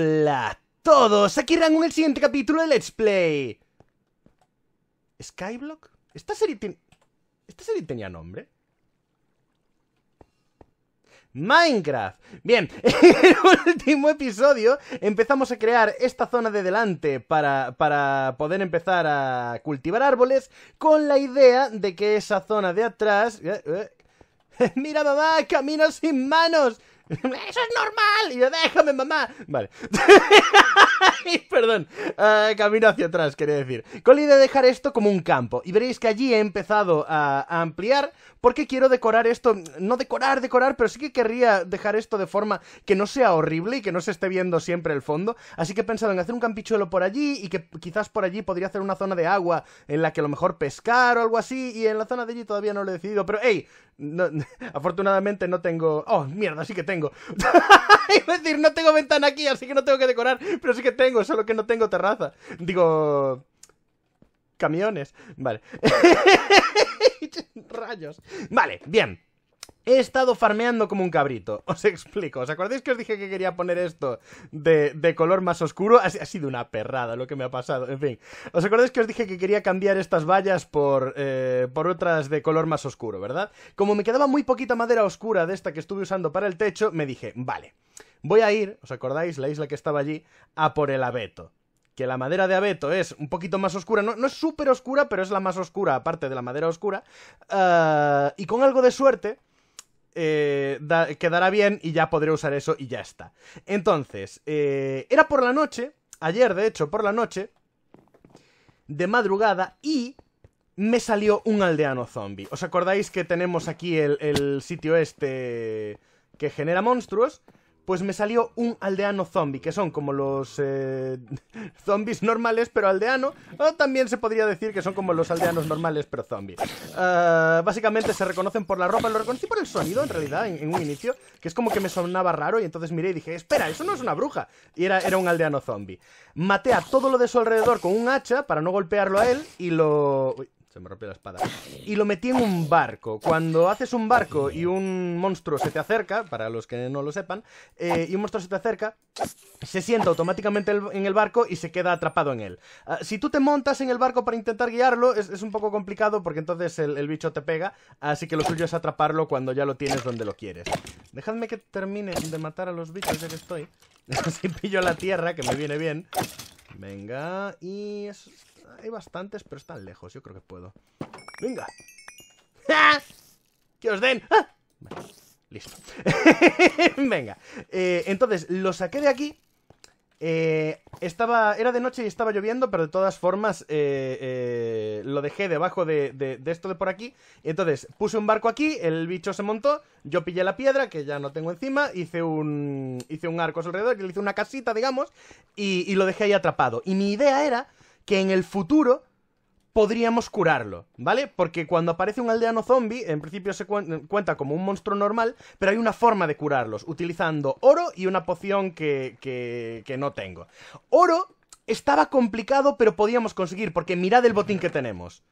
Hola a todos, aquí Rango en el siguiente capítulo de Let's Play ¿Skyblock? ¿Esta serie ¿Esta serie tenía nombre? Minecraft. Bien, en el último episodio empezamos a crear esta zona de delante para, para, poder empezar a cultivar árboles con la idea de que esa zona de atrás... Eh, eh, mira mamá, camino sin manos. Eso es normal. Y yo, déjame, mamá. Vale. Perdón. Eh, camino hacia atrás, quería decir. Con la idea de dejar esto como un campo. Y veréis que allí he empezado a, ampliar porque quiero decorar esto. No decorar, decorar, pero sí que querría dejar esto de forma que no sea horrible y que no se esté viendo siempre el fondo. Así que he pensado en hacer un campichuelo por allí y que quizás por allí podría hacer una zona de agua en la que a lo mejor pescar o algo así. Y en la zona de allí todavía no lo he decidido. Pero, hey, afortunadamente no tengo... Oh, mierda, sí que tengo tengo. a decir, no tengo ventana aquí, así que no tengo que decorar, pero sí que tengo, solo que no tengo terraza. Digo... Camiones. Vale. Rayos. Vale, bien he estado farmeando como un cabrito. Os explico. ¿Os acordáis que os dije que quería poner esto de, de color más oscuro? Ha, sido una perrada lo que me ha pasado. En fin. ¿Os acordáis que os dije que quería cambiar estas vallas por, eh, por otras de color más oscuro, verdad? Como me quedaba muy poquita madera oscura de esta que estuve usando para el techo, me dije, vale, voy a ir, ¿os acordáis? La isla que estaba allí, a por el abeto que la madera de abeto es un poquito más oscura, no, no es súper oscura, pero es la más oscura, aparte de la madera oscura, ah, y con algo de suerte, eh, quedará bien y ya podré usar eso y ya está. Entonces, eh, era por la noche, ayer de hecho, por la noche, de madrugada y me salió un aldeano zombie. ¿Os acordáis que tenemos aquí el sitio este que genera monstruos? pues me salió un aldeano zombie, que son como los eh, zombies normales pero aldeano, o también se podría decir que son como los aldeanos normales pero zombie. Ah, básicamente se reconocen por la ropa, lo reconocí por el sonido en realidad en, un inicio, que es como que me sonaba raro y entonces miré y dije, espera, eso no es una bruja. Y era, era un aldeano zombie. Maté a todo lo de su alrededor con un hacha para no golpearlo a él y lo me la espada. Y lo metí en un barco. Cuando haces un barco y un monstruo se te acerca, para los que no lo sepan, eh, y un monstruo se te acerca, se sienta automáticamente en el barco y se queda atrapado en él. Ah, si tú te montas en el barco para intentar guiarlo, es, un poco complicado porque entonces el, bicho te pega, así que lo suyo es atraparlo cuando ya lo tienes donde lo quieres. Dejadme que termine de matar a los bichos ya que estoy. Así pillo la tierra, que me viene bien. Venga, y hay bastantes, pero están lejos. Yo creo que puedo. ¡Venga! ¡Ah! ¡Que os den! ¡Ah! listo. Venga. Eh, entonces, lo saqué de aquí. Eh, estaba, era de noche y estaba lloviendo, pero de todas formas eh, lo dejé debajo de, esto de por aquí. Entonces puse un barco aquí, el bicho se montó, yo pillé la piedra que ya no tengo encima, hice un, hice un arco alrededor, le hice una casita, digamos, y lo dejé ahí atrapado. Y mi idea era que en el futuro podríamos curarlo, ¿vale? Porque cuando aparece un aldeano zombie, en principio se cuenta como un monstruo normal, pero hay una forma de curarlos, utilizando oro y una poción que, no tengo. Oro estaba complicado, pero podíamos conseguir, porque mirad el botín que tenemos.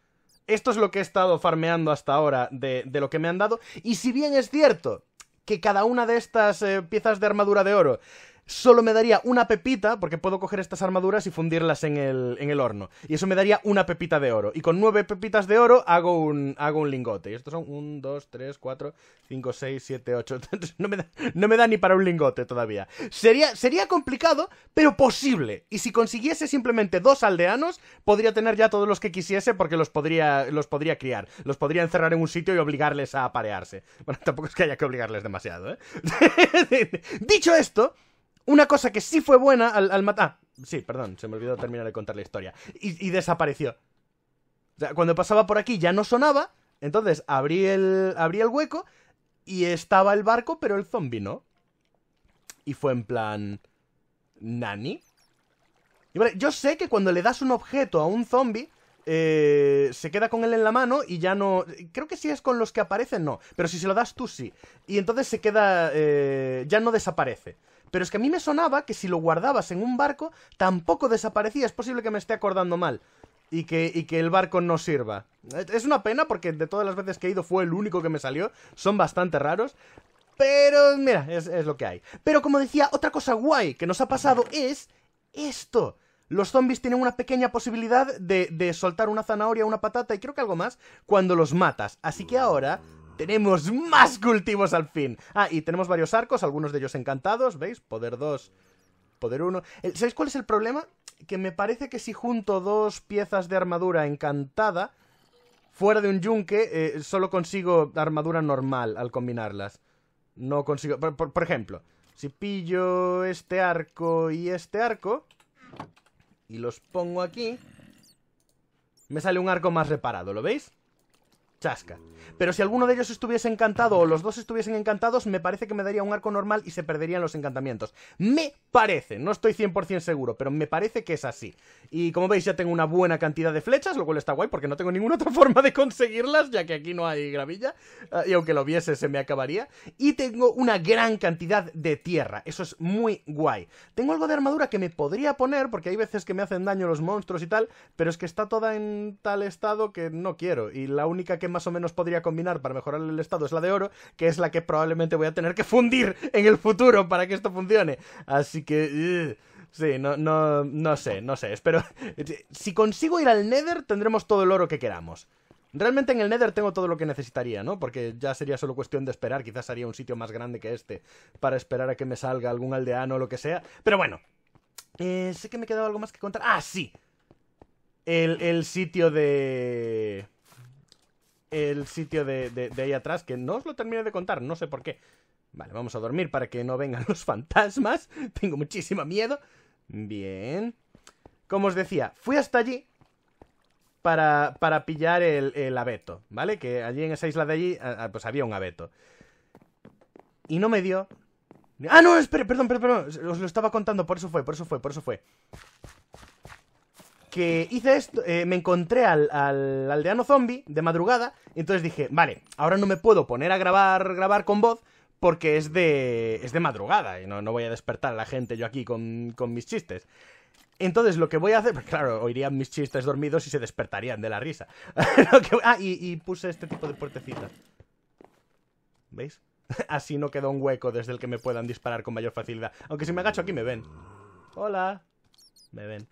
Esto es lo que he estado farmeando hasta ahora de, lo que me han dado, y si bien es cierto que cada una de estas eh, piezas de armadura de oro solo me daría una pepita, porque puedo coger estas armaduras y fundirlas en el, en el horno. Y eso me daría una pepita de oro. Y con nueve pepitas de oro hago un, hago un lingote. Y estos son un, dos, tres, cuatro, cinco, seis, siete, ocho. no, me da, ni para un lingote todavía. Sería, sería complicado, pero posible. Y si consiguiese simplemente dos aldeanos, podría tener ya todos los que quisiese porque los podría, los podría criar. Los podría encerrar en un sitio y obligarles a aparearse. Bueno, tampoco es que haya que obligarles demasiado, ¿eh? Dicho esto, una cosa que sí fue buena al, matar... Ah, sí, perdón, se me olvidó terminar de contar la historia. Y, desapareció. O sea, cuando pasaba por aquí ya no sonaba, entonces abrí el, el hueco y estaba el barco, pero el zombi no. Y fue en plan... ¿Nani? yo sé que cuando le das un objeto a un zombie, eh, se queda con él en la mano y ya no... Creo que si es con los que aparecen, no. Pero si se lo das tú, sí. Y entonces se queda... Eh, ya no desaparece. Pero es que a mí me sonaba que si lo guardabas en un barco, tampoco desaparecía. Es posible que me esté acordando mal. Y que, que el barco no sirva. Es una pena porque de todas las veces que he ido fue el único que me salió. Son bastante raros. Pero mira, es, lo que hay. Pero como decía, otra cosa guay que nos ha pasado es esto los zombies tienen una pequeña posibilidad de, de, soltar una zanahoria, una patata y creo que algo más cuando los matas. Así que ahora tenemos más cultivos al fin. Ah, y tenemos varios arcos, algunos de ellos encantados, ¿veis? Poder 2, poder 1. ¿Sabéis cuál es el problema? Que me parece que si junto dos piezas de armadura encantada, fuera de un yunque, eh, solo consigo armadura normal al combinarlas. No consigo... por ejemplo, si pillo este arco y este arco, y los pongo aquí, me sale un arco más reparado, ¿lo veis? Pero si alguno de ellos estuviese encantado o los dos estuviesen encantados, me parece que me daría un arco normal y se perderían los encantamientos. Me parece, no estoy 100% seguro, pero me parece que es así. Y como veis ya tengo una buena cantidad de flechas, lo cual está guay porque no tengo ninguna otra forma de conseguirlas, ya que aquí no hay gravilla, eh, y aunque lo viese se me acabaría. Y tengo una gran cantidad de tierra, eso es muy guay. Tengo algo de armadura que me podría poner, porque hay veces que me hacen daño los monstruos y tal, pero es que está toda en tal estado que no quiero, y la única que más o menos podría combinar para mejorar el estado es la de oro, que es la que probablemente voy a tener que fundir en el futuro para que esto funcione. Así que... Uh, sí, no, no, no sé, no sé. Espero... Si consigo ir al Nether, tendremos todo el oro que queramos. Realmente en el Nether tengo todo lo que necesitaría, ¿no? Porque ya sería solo cuestión de esperar, quizás haría un sitio más grande que este para esperar a que me salga algún aldeano o lo que sea. Pero bueno, eh, sé que me quedado algo más que contar. Ah, sí. El, el sitio de... El sitio de, de ahí atrás, que no os lo terminé de contar, no sé por qué. Vale, vamos a dormir para que no vengan los fantasmas. Tengo muchísimo miedo. Bien. Como os decía, fui hasta allí para, para pillar el, abeto, ¿vale? Que allí en esa isla de allí, pues había un abeto. Y no me dio. Ah, no, ¡Espera, perdón, perdón, perdón. Os lo estaba contando, por eso fue, por eso fue, por eso fue. Que hice esto, eh, me encontré al, al aldeano zombie de madrugada, entonces dije, vale, ahora no me puedo poner a grabar, grabar con voz, porque es de, es de madrugada y no, no voy a despertar a la gente yo aquí con, con mis chistes. Entonces lo que voy a hacer, claro, oirían mis chistes dormidos y se despertarían de la risa. ah, y, puse este tipo de puertecita. ¿Veis? Así no quedó un hueco desde el que me puedan disparar con mayor facilidad. Aunque si me agacho aquí me ven. Hola. Me ven.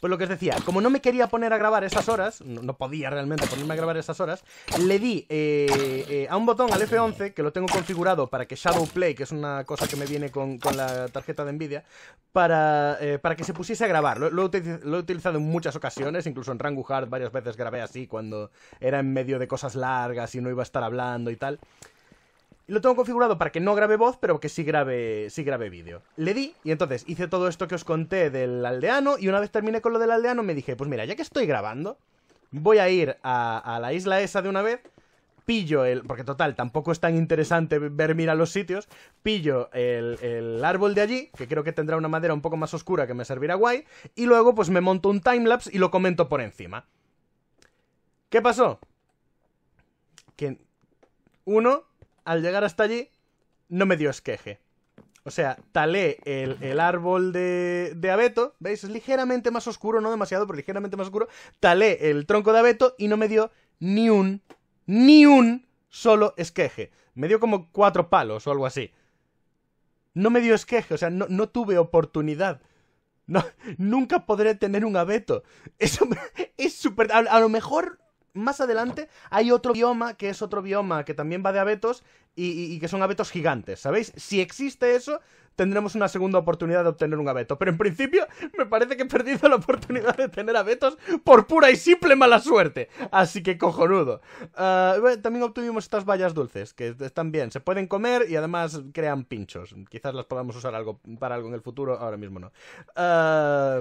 Pues lo que os decía, como no me quería poner a grabar esas horas, no, podía realmente ponerme a grabar esas horas, le di eh, eh, a un botón al F11, que lo tengo configurado para que Shadow Play, que es una cosa que me viene con, la tarjeta de Nvidia, eh, para, que se pusiese a grabar. Lo, he utilizado en muchas ocasiones, incluso en Rangu Hard varias veces grabé así, cuando era en medio de cosas largas y no iba a estar hablando y tal lo tengo configurado para que no grabe voz, pero que sí grabe, grabe vídeo. Le di y entonces hice todo esto que os conté del aldeano y una vez terminé con lo del aldeano me dije, pues mira, ya que estoy grabando, voy a ir a, la isla esa de una vez, pillo el... porque total, tampoco es tan interesante ver mirar los sitios, pillo el, el árbol de allí, que creo que tendrá una madera un poco más oscura que me servirá guay, y luego pues me monto un timelapse y lo comento por encima. ¿Qué pasó? Que... Uno, al llegar hasta allí, no me dio esqueje. O sea, talé el, árbol de, de, abeto, ¿veis? Es ligeramente más oscuro, no demasiado, pero ligeramente más oscuro. Talé el tronco de abeto y no me dio ni un, ni un solo esqueje. Me dio como cuatro palos o algo así. No me dio esqueje, o sea, no, tuve oportunidad. No, nunca podré tener un abeto. Eso es súper... a, lo mejor más adelante hay otro bioma que es otro bioma que también va de abetos y, que son abetos gigantes, ¿sabéis? Si existe eso, tendremos una segunda oportunidad de obtener un abeto. Pero en principio, me parece que he perdido la oportunidad de tener abetos por pura y simple mala suerte. Así que cojonudo. Ah, también obtuvimos estas vallas dulces, que están bien, se pueden comer y además crean pinchos. Quizás las podamos usar algo, para algo en el futuro, ahora mismo no. Ah,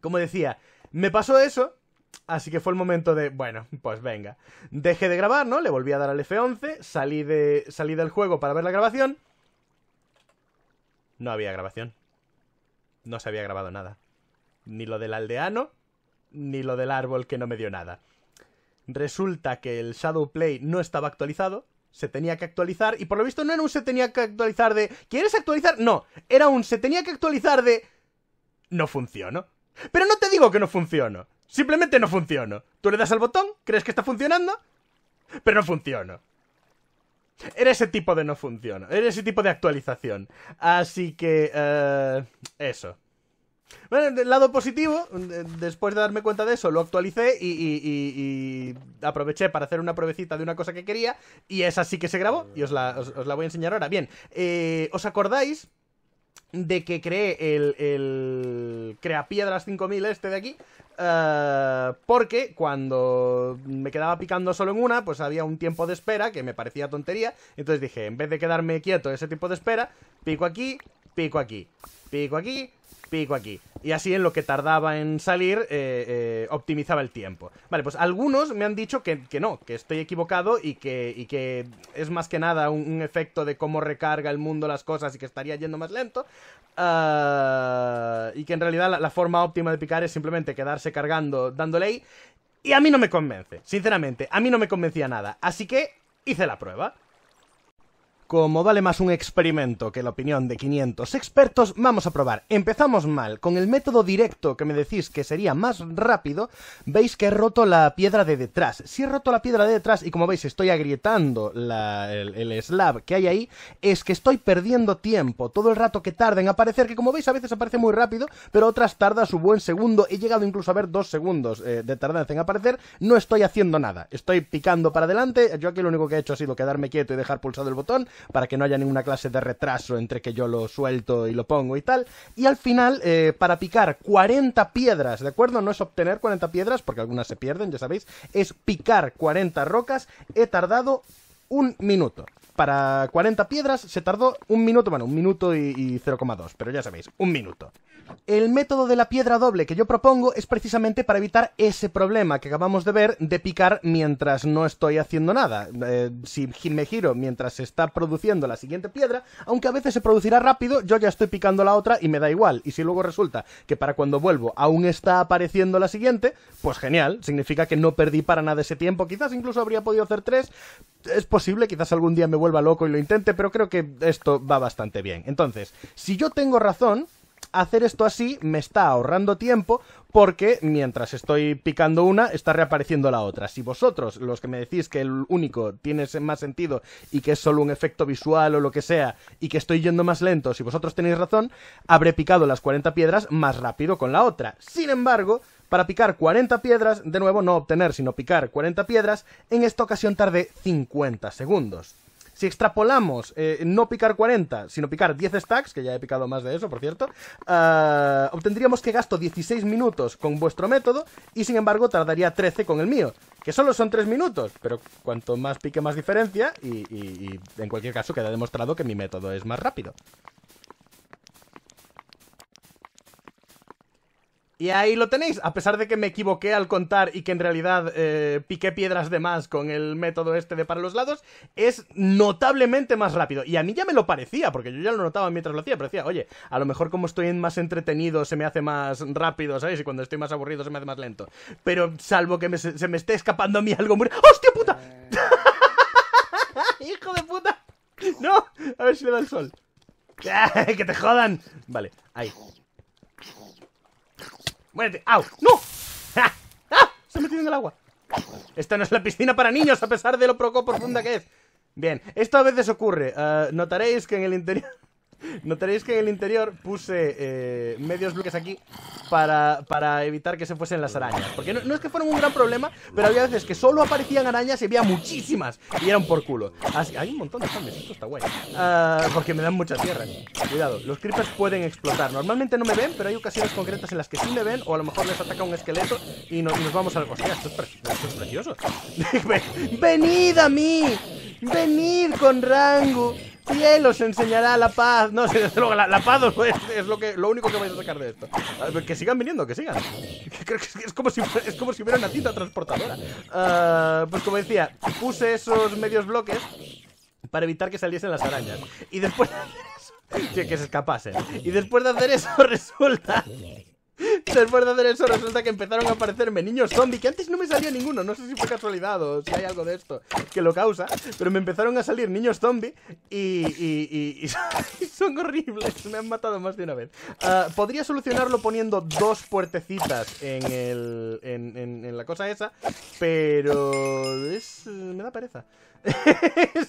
como decía, me pasó eso Así que fue el momento de, bueno, pues venga. Dejé de grabar, ¿no? Le volví a dar al F11, salí, de, salí del juego para ver la grabación. No había grabación. No se había grabado nada. Ni lo del aldeano, ni lo del árbol que no me dio nada. Resulta que el Shadowplay no estaba actualizado, se tenía que actualizar, y por lo visto no era un se tenía que actualizar de... ¿Quieres actualizar? No, era un se tenía que actualizar de... No funcionó. Pero no te digo que no funcionó. Simplemente no funciono. Tú le das al botón, crees que está funcionando, pero no funciona. Era ese tipo de no funciona, era ese tipo de actualización. Así que... Eh, eso. Bueno, el lado positivo, después de darme cuenta de eso, lo actualicé y, y, aproveché para hacer una provecita de una cosa que quería y esa sí que se grabó y os la, voy a enseñar ahora. Bien, eh, ¿os acordáis de que creé el, el las 5000 este de aquí? Eh, porque cuando me quedaba picando solo en una, pues había un tiempo de espera que me parecía tontería. Entonces dije, en vez de quedarme quieto ese tiempo de espera, pico aquí, pico aquí, pico aquí, pico aquí. Y así en lo que tardaba en salir, eh, eh, optimizaba el tiempo. Vale, pues algunos me han dicho que, no, que estoy equivocado y que, y que es más que nada un, efecto de cómo recarga el mundo las cosas y que estaría yendo más lento. Ah, y que en realidad la, forma óptima de picar es simplemente quedarse cargando dándole ahí. Y a mí no me convence, sinceramente, a mí no me convencía nada. Así que hice la prueba. Como vale más un experimento que la opinión de 500 expertos, vamos a probar. Empezamos mal. Con el método directo que me decís que sería más rápido, veis que he roto la piedra de detrás. Si he roto la piedra de detrás y como veis estoy agrietando el, slab que hay ahí, es que estoy perdiendo tiempo. Todo el rato que tarda en aparecer, que como veis a veces aparece muy rápido, pero otras tarda su buen segundo. He llegado incluso a ver dos segundos eh, de tardanza en aparecer. No estoy haciendo nada. Estoy picando para adelante. Yo aquí lo único que he hecho ha sido quedarme quieto y dejar pulsado el botón para que no haya ninguna clase de retraso entre que yo lo suelto y lo pongo y tal. Y al final, eh, para picar 40 piedras, ¿de acuerdo? No es obtener 40 piedras, porque algunas se pierden, ya sabéis, es picar 40 rocas. He tardado un minuto. Para 40 piedras se tardó un minuto, bueno, un minuto y, y 0,2, pero ya sabéis, un minuto. El método de la piedra doble que yo propongo es precisamente para evitar ese problema que acabamos de ver de picar mientras no estoy haciendo nada. Eh, si me giro mientras se está produciendo la siguiente piedra, aunque a veces se producirá rápido, yo ya estoy picando la otra y me da igual. Y si luego resulta que para cuando vuelvo aún está apareciendo la siguiente, pues genial, significa que no perdí para nada ese tiempo. Quizás incluso habría podido hacer tres. Es posible, quizás algún día me vuelva loco y lo intente, pero creo que esto va bastante bien. Entonces, si yo tengo razón, hacer esto así me está ahorrando tiempo porque mientras estoy picando una, está reapareciendo la otra. Si vosotros, los que me decís que el único tiene más sentido y que es solo un efecto visual o lo que sea, y que estoy yendo más lento, si vosotros tenéis razón, habré picado las 40 piedras más rápido con la otra. Sin embargo, para picar 40 piedras, de nuevo no obtener, sino picar 40 piedras, en esta ocasión tardé 50 segundos. Si extrapolamos eh, no picar 40, sino picar 10 stacks, que ya he picado más de eso, por cierto, ah, obtendríamos que gasto 16 minutos con vuestro método y sin embargo tardaría 13 con el mío, que solo son 3 minutos, pero cuanto más pique más diferencia y en cualquier caso queda demostrado que mi método es más rápido. Y ahí lo tenéis, a pesar de que me equivoqué al contar y que en realidad eh, piqué piedras de más con el método este de para los lados, es notablemente más rápido. Y a mí ya me lo parecía, porque yo ya lo notaba mientras lo hacía, pero decía, oye, a lo mejor como estoy más entretenido se me hace más rápido, ¿sabéis? Y cuando estoy más aburrido se me hace más lento. Pero salvo que se, me esté escapando a mí algo muy... ¡Hostia puta! Eh. ¡Hijo de puta! No, a ver si le da el sol. ¡Que te jodan! Vale, ahí. ¡Muérete! ¡Au! ¡No! ¡Ah! ¡Ah! ¡Se ha metido en el agua! Esta no es la piscina para niños, a pesar de lo poco profunda que es. Bien, esto a veces ocurre. Eh, notaréis que en el interior... Notaréis que en el interior puse eh, medios bloques aquí para, evitar que se fuesen las arañas. Porque no, es que fueron un gran problema, pero había veces que solo aparecían arañas y había muchísimas. Y eran por culo. hay un montón de zombies, esto está guay. Ah, porque me dan mucha tierra. Cuidado, los creepers pueden explotar. Normalmente no me ven, pero hay ocasiones concretas en las que sí me ven, o a lo mejor les ataca un esqueleto y, nos vamos al... Hostia, ah, esto es, esto es precioso. ¡Venid a mí! ¡Venid con rango! Cielo os enseñará la paz. No, desde luego, la, paz es, lo, que, lo único que vais a sacar de esto. que sigan viniendo, que sigan. Creo que es, como si, es como si hubiera una cinta transportadora. Ah, pues como decía, puse esos medios bloques para evitar que saliesen las arañas. Y después de hacer eso... Que se escapasen. Y después de hacer eso resulta Después de hacer eso resulta que empezaron a aparecerme niños zombie Que antes no me salía ninguno, no sé si fue casualidad o si hay algo de esto que lo causa Pero me empezaron a salir niños zombie y, y, son horribles, me han matado más de una vez ah, Podría solucionarlo poniendo dos puertecitas en, el, en, la cosa esa Pero es, me da pereza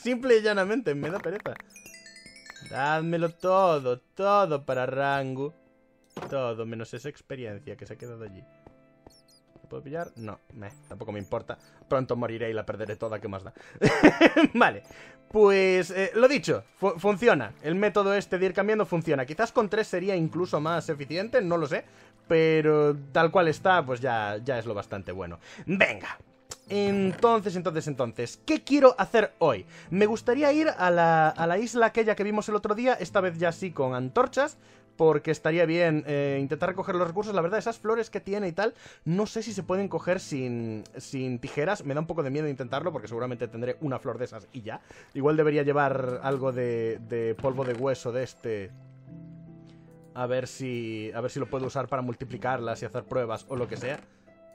Simple y llanamente, me da pereza Dádmelo todo, todo para Rango todo, menos esa experiencia que se ha quedado allí. ¿Puedo pillar? No, tampoco me importa. Pronto moriré y la perderé toda, que más da? vale, pues eh, lo dicho, funciona. El método este de ir cambiando funciona. Quizás con tres sería incluso más eficiente, no lo sé. Pero tal cual está, pues ya, ya es lo bastante bueno. Venga, entonces, entonces, entonces, ¿qué quiero hacer hoy? Me gustaría ir a la, a la, isla aquella que vimos el otro día, esta vez ya sí con antorchas, porque estaría bien eh, intentar recoger los recursos. La verdad, esas flores que tiene y tal, no sé si se pueden coger sin, sin tijeras. Me da un poco de miedo intentarlo porque seguramente tendré una flor de esas y ya. Igual debería llevar algo de, de polvo de hueso de este a ver si a ver si lo puedo usar para multiplicarlas y hacer pruebas o lo que sea.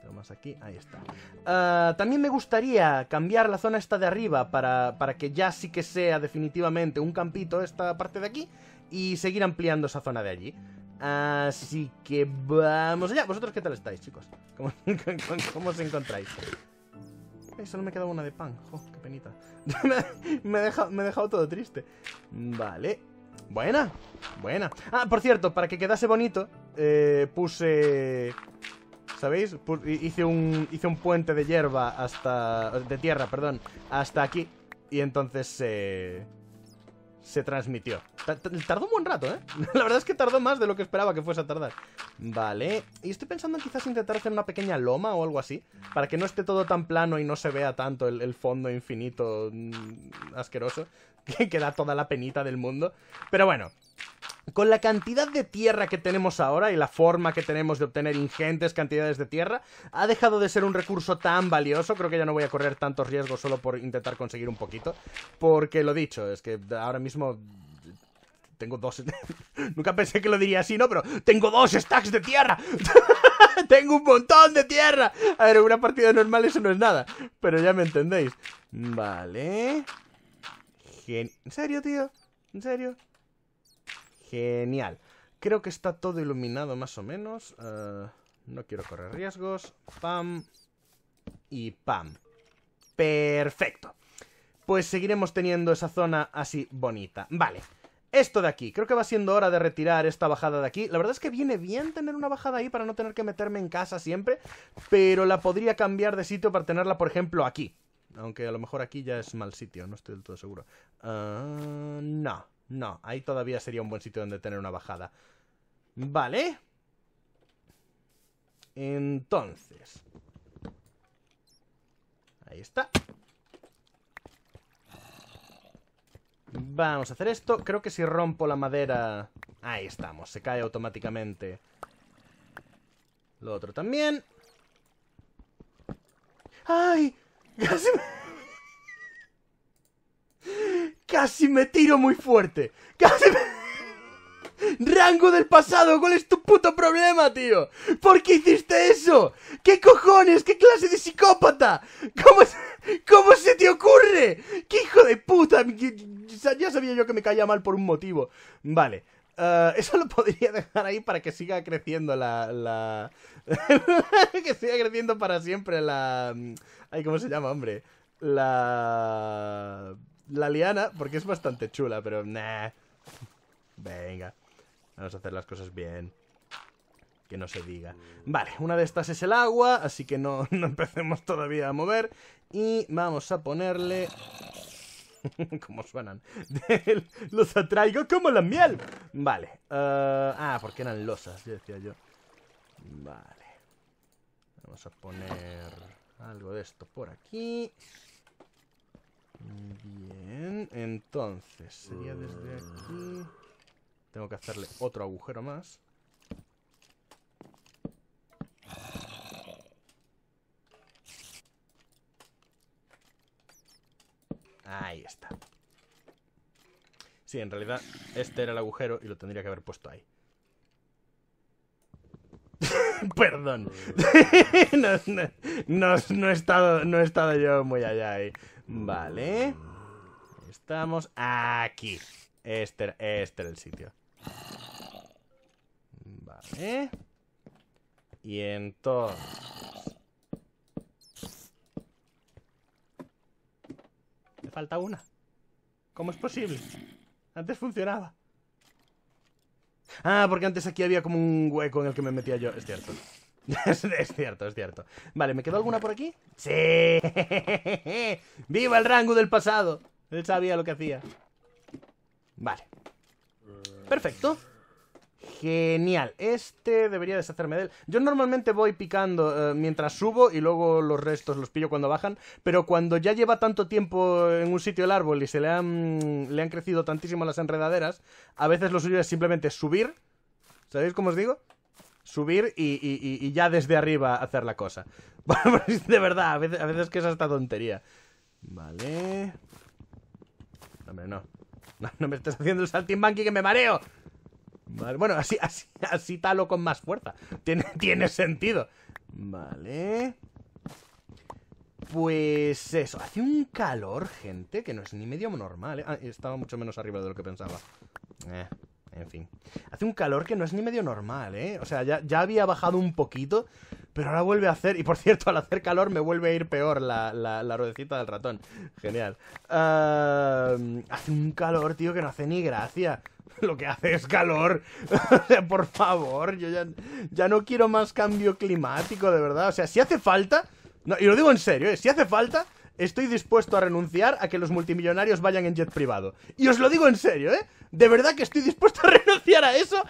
Tengo más aquí, ahí está. Ah, también me gustaría cambiar la zona esta de arriba para, para que ya sí que sea definitivamente un campito esta parte de aquí y seguir ampliando esa zona de allí. Así que vamos allá. ¿Vosotros qué tal estáis, chicos? ¿Cómo, cómo, os encontráis? solo me queda una de pan. Jo, qué penita. me, he dejado, todo triste. Vale. Buena, buena. Ah, por cierto, para que quedase bonito, eh, puse... ¿Sabéis? hice, un, hice un puente de hierba hasta... De tierra, perdón. Hasta aquí. Y entonces... Eh, se transmitió. Tardó un buen rato, ¿eh? La verdad es que tardó más de lo que esperaba que fuese a tardar. Vale, y estoy pensando en quizás intentar hacer una pequeña loma o algo así, para que no esté todo tan plano y no se vea tanto el, fondo infinito mm, asqueroso que da toda la penita del mundo. Pero bueno, con la cantidad de tierra que tenemos ahora y la forma que tenemos de obtener ingentes cantidades de tierra, ha dejado de ser un recurso tan valioso. Creo que ya no voy a correr tantos riesgos solo por intentar conseguir un poquito. Porque lo dicho, es que ahora mismo tengo dos. Nunca pensé que lo diría así, ¿no? Pero tengo dos stacks de tierra. tengo un montón de tierra. A ver, una partida normal eso no es nada. Pero ya me entendéis. Vale. ¿En serio, tío? ¿En serio? Genial. Creo que está todo iluminado más o menos. Eh, no quiero correr riesgos. Pam. Y pam. Perfecto. Pues seguiremos teniendo esa zona así bonita. Vale. Esto de aquí, creo que va siendo hora de retirar esta bajada de aquí. La verdad es que viene bien tener una bajada ahí para no tener que meterme en casa siempre, pero la podría cambiar de sitio para tenerla, por ejemplo, aquí. Aunque a lo mejor aquí ya es mal sitio, no estoy del todo seguro. Ah, no, no, ahí todavía sería un buen sitio donde tener una bajada. Vale. Entonces. Ahí está. Vamos a hacer esto. Creo que si rompo la madera... Ahí estamos, se cae automáticamente. Lo otro también. ¡Ay! Casi me... Casi me tiro muy fuerte. Casi me... Rango del pasado, ¿cuál es tu puto problema, tío? ¿Por qué hiciste eso? ¿Qué cojones? ¿Qué clase de psicópata? ¿Cómo, se... ¿Cómo se te ocurre? ¿Qué hijo de puta? Ya sabía yo que me caía mal por un motivo. Vale. Eh, eso lo podría dejar ahí para que siga creciendo la. la... que siga creciendo para siempre la. Ay, ¿cómo se llama, hombre? La la liana porque es bastante chula, pero nah. Venga. Vamos a hacer las cosas bien. Que no se diga. Vale, una de estas es el agua, así que no, empecemos todavía a mover. Y vamos a ponerle... como suenan. Los atraigo como la miel. Vale. Eh, ah, porque eran losas, decía yo. Vale. Vamos a poner algo de esto por aquí. Bien, entonces sería desde aquí. Tengo que hacerle otro agujero más. Ahí está. Sí, en realidad este era el agujero y lo tendría que haber puesto ahí. Perdón. no, estado, no he estado yo muy allá ahí. Vale. Estamos aquí. Este, este el sitio. Vale. Y entonces... Me falta una. ¿Cómo es posible? Antes funcionaba. Ah, porque antes aquí había como un hueco en el que me metía yo. Es cierto. es cierto, es cierto. Vale, ¿me quedó alguna por aquí? ¡Sí! ¡Viva el rango del pasado! Él sabía lo que hacía. Vale. Perfecto. Genial. Este debería deshacerme de él. Yo normalmente voy picando eh, mientras subo y luego los restos los pillo cuando bajan. Pero cuando ya lleva tanto tiempo en un sitio el árbol y se le han, le han crecido tantísimo las enredaderas, a veces lo suyo es simplemente subir. ¿Sabéis cómo os digo? subir y, ya desde arriba hacer la cosa. Pues, de verdad, a veces, que es hasta tontería. Vale. No, hombre, no. no. me estés haciendo el saltimbanqui que me mareo. Vale. Bueno, así, así, así talo con más fuerza. Tiene, tiene sentido. Vale. Pues eso, hace un calor, gente, que no es ni medio normal. ¿eh? Ah, estaba mucho menos arriba de lo que pensaba. Eh. En fin. Hace un calor que no es ni medio normal, ¿eh? O sea, ya, ya había bajado un poquito, pero ahora vuelve a hacer. Y por cierto, al hacer calor me vuelve a ir peor la, la, ruedecita del ratón. Genial. hace un calor, tío, que no hace ni gracia. Lo que hace es calor. por favor, yo ya, ya no quiero más cambio climático, de verdad. O sea, si hace falta. No, y lo digo en serio, ¿eh? si hace falta, estoy dispuesto a renunciar a que los multimillonarios vayan en jet privado. Y os lo digo en serio, ¿eh? De verdad que estoy dispuesto a renunciar a eso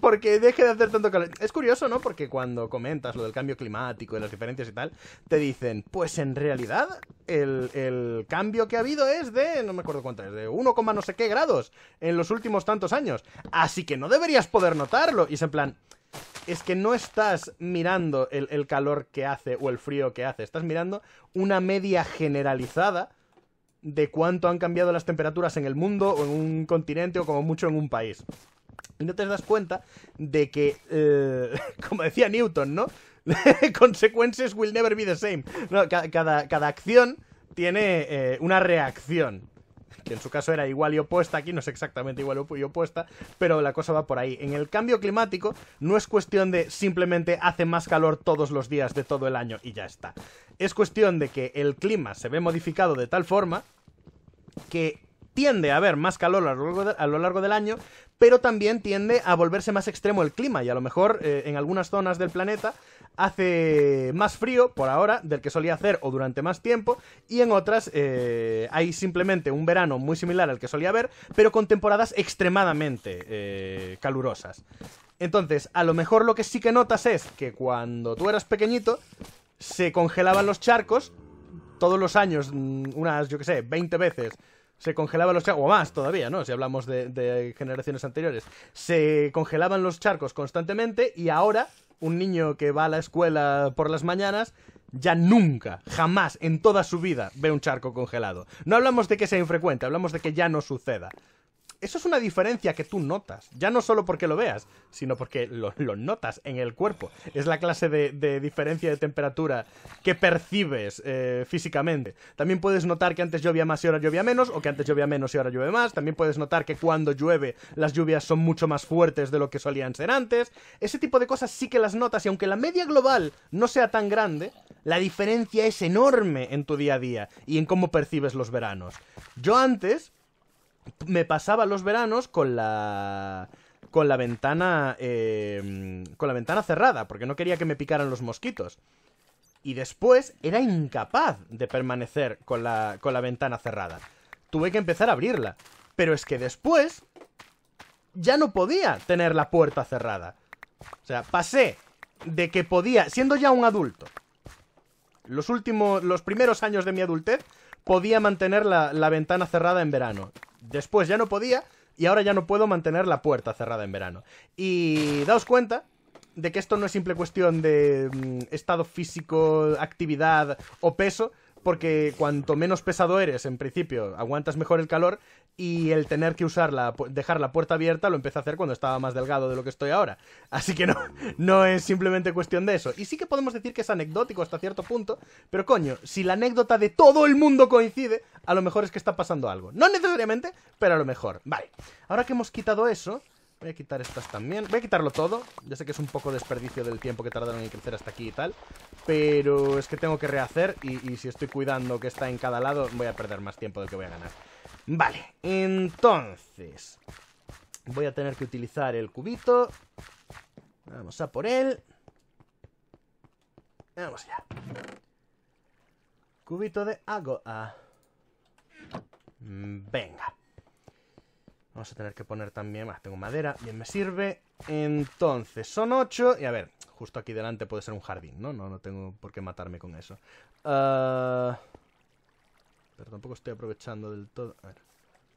porque deje de hacer tanto calor. Es curioso, ¿no? Porque cuando comentas lo del cambio climático y las diferencias y tal, te dicen, pues en realidad el, el cambio que ha habido es de, no me acuerdo cuánto es, de 1, no sé qué grados en los últimos tantos años. Así que no deberías poder notarlo. Y es en plan es que no estás mirando el, calor que hace o el frío que hace, estás mirando una media generalizada de cuánto han cambiado las temperaturas en el mundo o en un continente o como mucho en un país. Y no te das cuenta de que, eh, como decía Newton, ¿no? Consecuencias will never be the same. cada, acción tiene eh, una reacción que en su caso era igual y opuesta, aquí no es exactamente igual y opuesta, pero la cosa va por ahí. En el cambio climático no es cuestión de simplemente hace más calor todos los días de todo el año y ya está. Es cuestión de que el clima se ve modificado de tal forma que tiende a haber más calor a lo largo, del año, pero también tiende a volverse más extremo el clima y a lo mejor eh, en algunas zonas del planeta hace más frío por ahora del que solía hacer o durante más tiempo y en otras eh, hay simplemente un verano muy similar al que solía haber pero con temporadas extremadamente eh, calurosas entonces a lo mejor lo que sí que notas es que cuando tú eras pequeñito se congelaban los charcos todos los años mm, unas yo que sé 20 veces se congelaban los charcos, o más todavía, ¿no? Si hablamos de, de, generaciones anteriores, se congelaban los charcos constantemente y ahora un niño que va a la escuela por las mañanas ya nunca, jamás en toda su vida ve un charco congelado. No hablamos de que sea infrecuente, hablamos de que ya no suceda. Eso es una diferencia que tú notas. Ya no solo porque lo veas, sino porque lo, notas en el cuerpo. Es la clase de, diferencia de temperatura que percibes eh, físicamente. También puedes notar que antes llovía más y ahora llovía menos, o que antes llovía menos y ahora llueve más. También puedes notar que cuando llueve las lluvias son mucho más fuertes de lo que solían ser antes. Ese tipo de cosas sí que las notas y aunque la media global no sea tan grande, la diferencia es enorme en tu día a día y en cómo percibes los veranos. Yo antes me pasaba los veranos con la con la ventana eh, con la ventana cerrada porque no quería que me picaran los mosquitos y después era incapaz de permanecer con la, ventana cerrada tuve que empezar a abrirla pero es que después ya no podía tener la puerta cerrada o sea pasé de que podía siendo ya un adulto los últimos los primeros años de mi adultez podía mantener la ventana cerrada en verano después ya no podía y ahora ya no puedo mantener la puerta cerrada en verano. Y daos cuenta de que esto no es simple cuestión de mm, estado físico, actividad o peso, porque cuanto menos pesado eres, en principio, aguantas mejor el calor y el tener que usarla, dejar la puerta abierta lo empecé a hacer cuando estaba más delgado de lo que estoy ahora. Así que no, no es simplemente cuestión de eso. Y sí que podemos decir que es anecdótico hasta cierto punto, pero coño, si la anécdota de todo el mundo coincide, a lo mejor es que está pasando algo. No necesariamente, pero a lo mejor. Vale, ahora que hemos quitado eso, Voy a quitar estas también. Voy a quitarlo todo. Ya sé que es un poco desperdicio del tiempo que tardaron en crecer hasta aquí y tal. Pero es que tengo que rehacer y, si estoy cuidando que está en cada lado, voy a perder más tiempo del que voy a ganar. Vale, entonces... Voy a tener que utilizar el cubito. Vamos a por él. Vamos allá. Cubito de agua ah. Venga. Vamos a tener que poner también... Ah, tengo madera, bien me sirve. Entonces, son ocho. Y a ver, justo aquí delante puede ser un jardín, ¿no? No, no tengo por qué matarme con eso. Ah, pero tampoco estoy aprovechando del todo. A ver.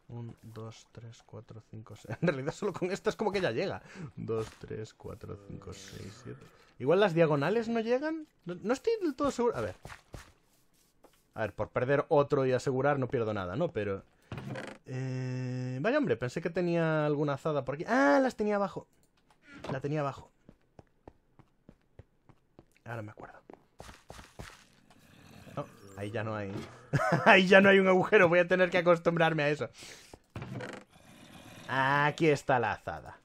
Un, 2, 3, cuatro, cinco, seis... En realidad solo con esto es como que ya llega. Dos, tres, cuatro, cinco, seis, siete... Igual las diagonales no llegan. No, no estoy del todo seguro. A ver. A ver, por perder otro y asegurar no pierdo nada, ¿no? Pero... Eh, vaya hombre, pensé que tenía alguna azada por aquí. Ah, las tenía abajo. La tenía abajo. Ahora me acuerdo. Oh, ahí ya no hay... ahí ya no hay un agujero. Voy a tener que acostumbrarme a eso. Aquí está la azada.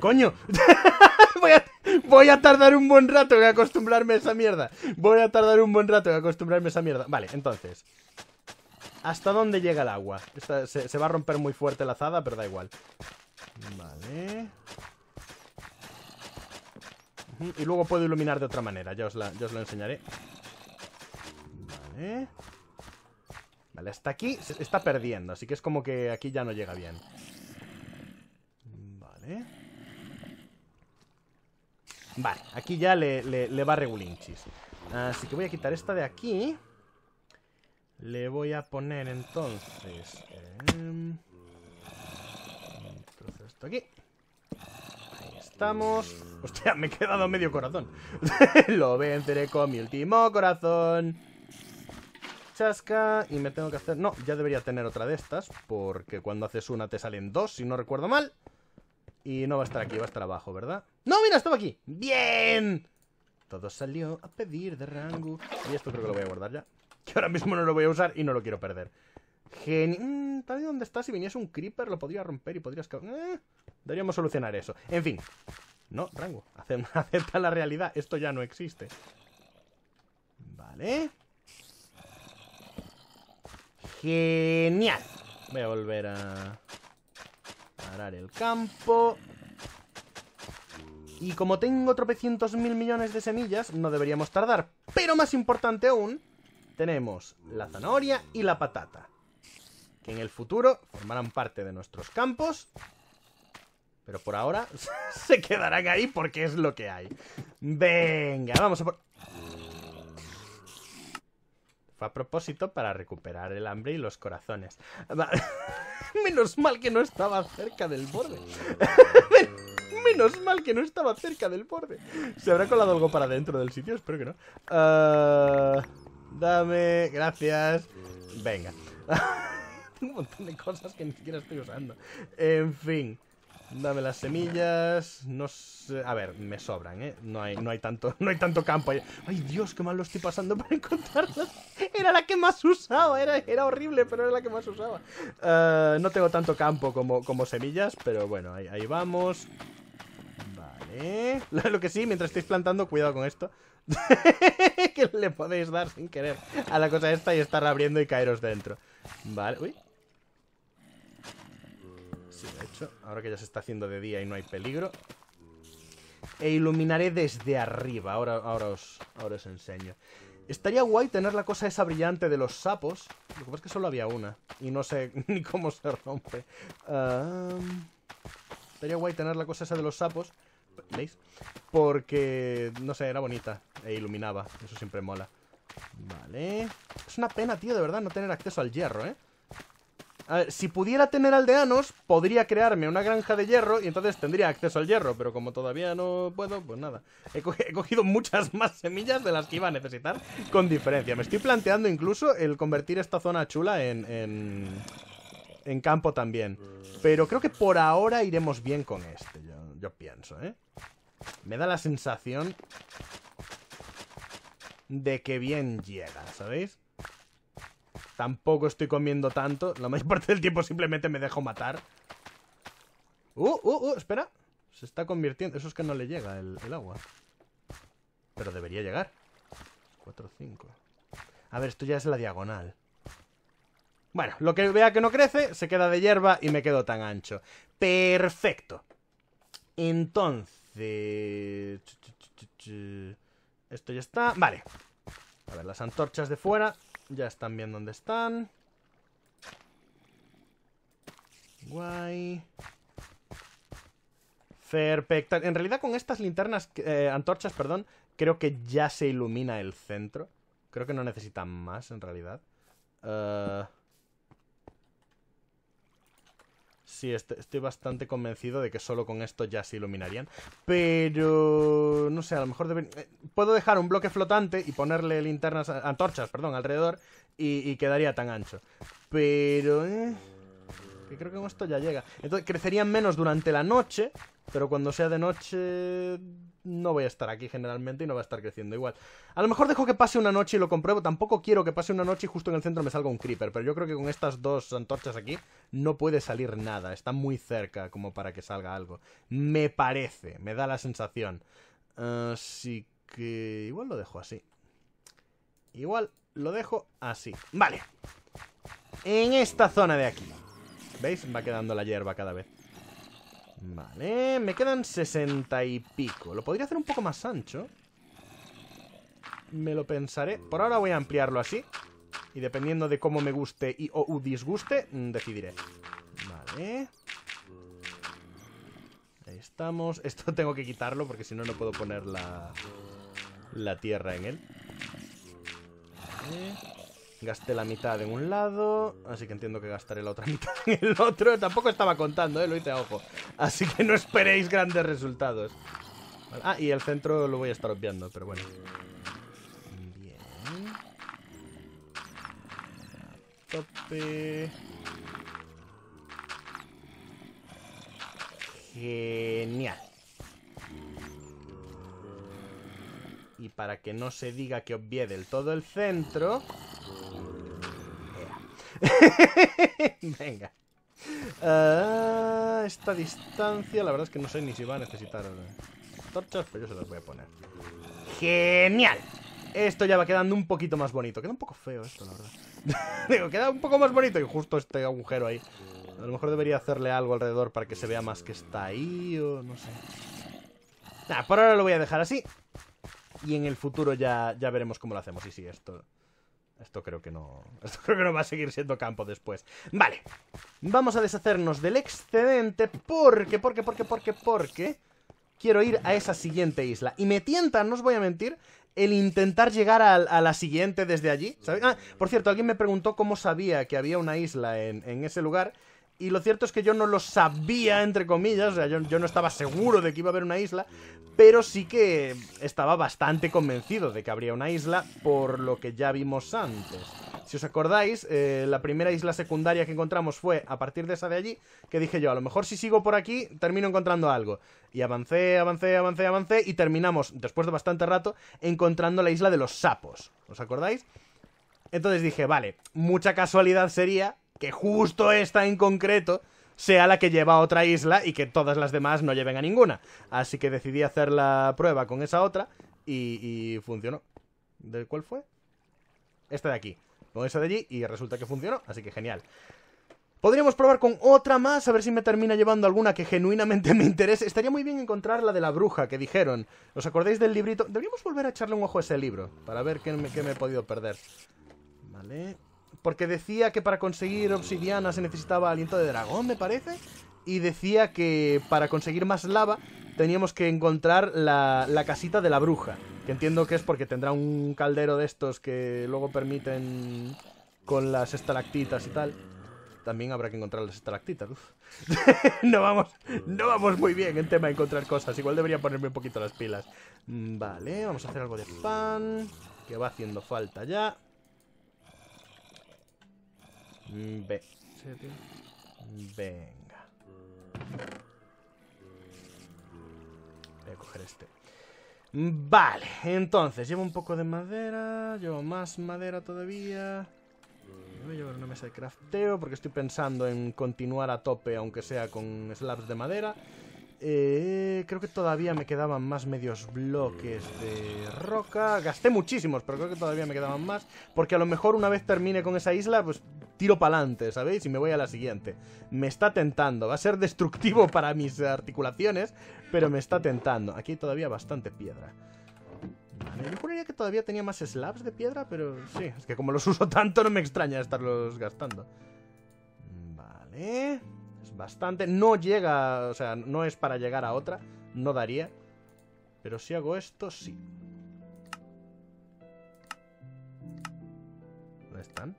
¡Coño! voy, a, voy, a, tardar un buen rato en acostumbrarme a esa mierda. Voy a tardar un buen rato en acostumbrarme a esa mierda. Vale, entonces hasta dónde llega el agua. se, va a romper muy fuerte la azada, pero da igual. Vale. Y luego puedo iluminar de otra manera, ya os, la, ya os lo enseñaré. Vale. Vale, hasta aquí se está perdiendo, así que es como que aquí ya no llega bien. Vale. Vale, aquí ya le, le, le va regulinchis. Así que voy a quitar esta de aquí. Le voy a poner entonces... Eh, esto aquí. Ahí estamos. Hostia, me he quedado medio corazón. Lo venceré con mi último corazón. Chasca. Y me tengo que hacer... No, ya debería tener otra de estas. Porque cuando haces una te salen dos, si no recuerdo mal. Y no va a estar aquí, va a estar abajo, ¿verdad? ¡No, mira, estaba aquí! ¡Bien! Todo salió a pedir de rango. Y esto creo que lo voy a guardar ya que ahora mismo no lo voy a usar y no lo quiero perder. genial dónde mm, tal está, si viniese un creeper lo podría romper y podrías... Eh, deberíamos solucionar eso. En fin. No, Rango, acepta la realidad. Esto ya no existe. Vale. Genial. Voy a volver a... Parar el campo. Y como tengo tropecientos mil millones de semillas, no deberíamos tardar. Pero más importante aún tenemos la zanahoria y la patata, que en el futuro formarán parte de nuestros campos, pero por ahora se quedarán ahí porque es lo que hay. Venga, vamos a por... Fue a propósito para recuperar el hambre y los corazones. Menos mal que no estaba cerca del borde. Menos mal que no estaba cerca del borde. ¿Se habrá colado algo para dentro del sitio? Espero que no. Uh... Dame, gracias. Venga. Un montón de cosas que ni siquiera estoy usando. En fin. Dame las semillas. No A ver, me sobran, ¿eh? No hay, no hay, tanto, no hay tanto campo. Ay, Dios, qué mal lo estoy pasando para encontrarlas. Era la que más usaba. Era, era horrible, pero era la que más usaba. Eh, no tengo tanto campo como, como semillas, pero bueno, ahí, vamos. Vale. Lo que sí, mientras estáis plantando, cuidado con esto. que le podéis dar sin querer a la cosa esta y estar abriendo y caeros dentro. Vale, uy. hecho, ahora que ya se está haciendo de día y no hay peligro. E iluminaré desde arriba, ahora, ahora, os, ahora os enseño. Estaría guay tener la cosa esa brillante de los sapos. Lo que pasa es que solo había una. Y no sé ni cómo se rompe. Ah, estaría guay tener la cosa esa de los sapos ¿Veis? Porque, no sé, era bonita e iluminaba. Eso siempre mola. Vale. Es una pena, tío, de verdad, no tener acceso al hierro, ¿eh? si pudiera tener aldeanos, podría crearme una granja de hierro y entonces tendría acceso al hierro, pero como todavía no puedo, pues nada. He, cogido muchas más semillas de las que iba a necesitar, con diferencia. Me estoy planteando incluso el convertir esta zona chula en, en campo también. Pero creo que por ahora iremos bien con este ya yo pienso, ¿eh? Me da la sensación de que bien llega, ¿sabéis? Tampoco estoy comiendo tanto. La mayor parte del tiempo simplemente me dejo matar. ¡Uh, uh, uh! Espera. Se está convirtiendo. Eso es que no le llega el, el agua. Pero debería llegar. 4, 5. A ver, esto ya es la diagonal. Bueno, lo que vea que no crece, se queda de hierba y me quedo tan ancho. Perfecto. Entonces... Esto ya está. Vale. A ver, las antorchas de fuera ya están bien donde están. Guay. Perfecto. En realidad con estas linternas, eh, antorchas, perdón, creo que ya se ilumina el centro. Creo que no necesitan más, en realidad. Eh, sí, este, estoy, bastante convencido de que solo con esto ya se iluminarían. Pero, no sé, a lo mejor eh, puedo dejar un bloque flotante y ponerle linternas, antorchas, perdón, alrededor y, quedaría tan ancho. Pero... Eh, creo que con esto ya llega. Entonces crecerían menos durante la noche, pero cuando sea de noche no voy a estar aquí generalmente y no va a estar creciendo igual. A lo mejor dejo que pase una noche y lo compruebo. Tampoco quiero que pase una noche y justo en el centro me salga un creeper. Pero yo creo que con estas dos antorchas aquí no puede salir nada. Está muy cerca como para que salga algo. Me parece, me da la sensación. Así que igual lo dejo así. Igual lo dejo así. Vale. En esta zona de aquí. ¿Veis? Va quedando la hierba cada vez. Vale, me quedan sesenta y pico. Lo podría hacer un poco más ancho. Me lo pensaré. Por ahora voy a ampliarlo así. Y dependiendo de cómo me guste y o disguste, mm, decidiré. Vale. Ahí estamos. Esto tengo que quitarlo porque si no, no puedo poner la, la tierra en él. Vale. Gasté la mitad en un lado, así que entiendo que gastaré la otra mitad en el otro. Tampoco estaba contando, ¿eh? lo hice a ojo. Así que no esperéis grandes resultados. Ah, y el centro lo voy a estar obviando, pero bueno. Bien. Tope. Genial. Y para que no se diga que obvié del todo el centro... Venga. Ah, esta distancia, la verdad es que no sé ni si va a necesitar eh, torchas, pero pues yo se las voy a poner. ¡Genial! Esto ya va quedando un poquito más bonito. Queda un poco feo esto, la verdad. Digo, queda un poco más bonito y justo este agujero ahí. A lo mejor debería hacerle algo alrededor para que se vea más que está ahí o no sé. Nada, por ahora lo voy a dejar así. Y en el futuro ya, ya veremos cómo lo hacemos. Y si esto esto creo que no. Esto creo que no va a seguir siendo campo después. Vale. Vamos a deshacernos del excedente. Porque, porque, porque, porque, porque. Quiero ir a esa siguiente isla. Y me tienta, no os voy a mentir, el intentar llegar a, la siguiente desde allí. Ah, por cierto, alguien me preguntó cómo sabía que había una isla en ese lugar. Y lo cierto es que yo no lo sabía, entre comillas, o sea, yo, no estaba seguro de que iba a haber una isla, pero sí que estaba bastante convencido de que habría una isla por lo que ya vimos antes. Si os acordáis, eh, la primera isla secundaria que encontramos fue a partir de esa de allí, que dije yo, a lo mejor si sigo por aquí, termino encontrando algo. Y avancé, avancé, avancé, avancé, y terminamos, después de bastante rato, encontrando la isla de los sapos. ¿Os acordáis? Entonces dije, vale, mucha casualidad sería que justo esta en concreto sea la que lleva a otra isla y que todas las demás no lleven a ninguna. Así que decidí hacer la prueba con esa otra y, funcionó. ¿De cuál fue? Esta de aquí. Con esa de allí y resulta que funcionó, así que genial. Podríamos probar con otra más, a ver si me termina llevando alguna que genuinamente me interese. Estaría muy bien encontrar la de la bruja que dijeron. ¿Os acordáis del librito? Deberíamos volver a echarle un ojo a ese libro, para ver qué me, qué me he podido perder. Vale, porque decía que para conseguir obsidiana se necesitaba aliento de dragón, me parece. Y decía que para conseguir más lava teníamos que encontrar la, casita de la bruja. Que entiendo que es porque tendrá un caldero de estos que luego permiten con las estalactitas y tal. También habrá que encontrar las estalactitas. no, vamos, no vamos muy bien en tema de encontrar cosas. Igual debería ponerme un poquito las pilas. Mm, vale, vamos a hacer algo de pan. Que va haciendo falta ya. Mm, Venga. Voy a coger este. Vale, entonces, llevo un poco de madera, llevo más madera todavía. Voy a llevar una mesa de crafteo porque estoy pensando en continuar a tope, aunque sea con slabs de madera. Eh, creo que todavía me quedaban más medios bloques de roca. Gasté muchísimos, pero creo que todavía me quedaban más. Porque a lo mejor una vez termine con esa isla, pues tiro para adelante, ¿sabéis? Y me voy a la siguiente. Me está tentando. Va a ser destructivo para mis articulaciones, pero me está tentando. Aquí todavía bastante piedra. Vale, yo juraría que todavía tenía más slabs de piedra, pero sí. Es que como los uso tanto, no me extraña estarlos gastando. Vale bastante. No llega, o sea, no es para llegar a otra. No daría. Pero si hago esto, sí. ¿Dónde están?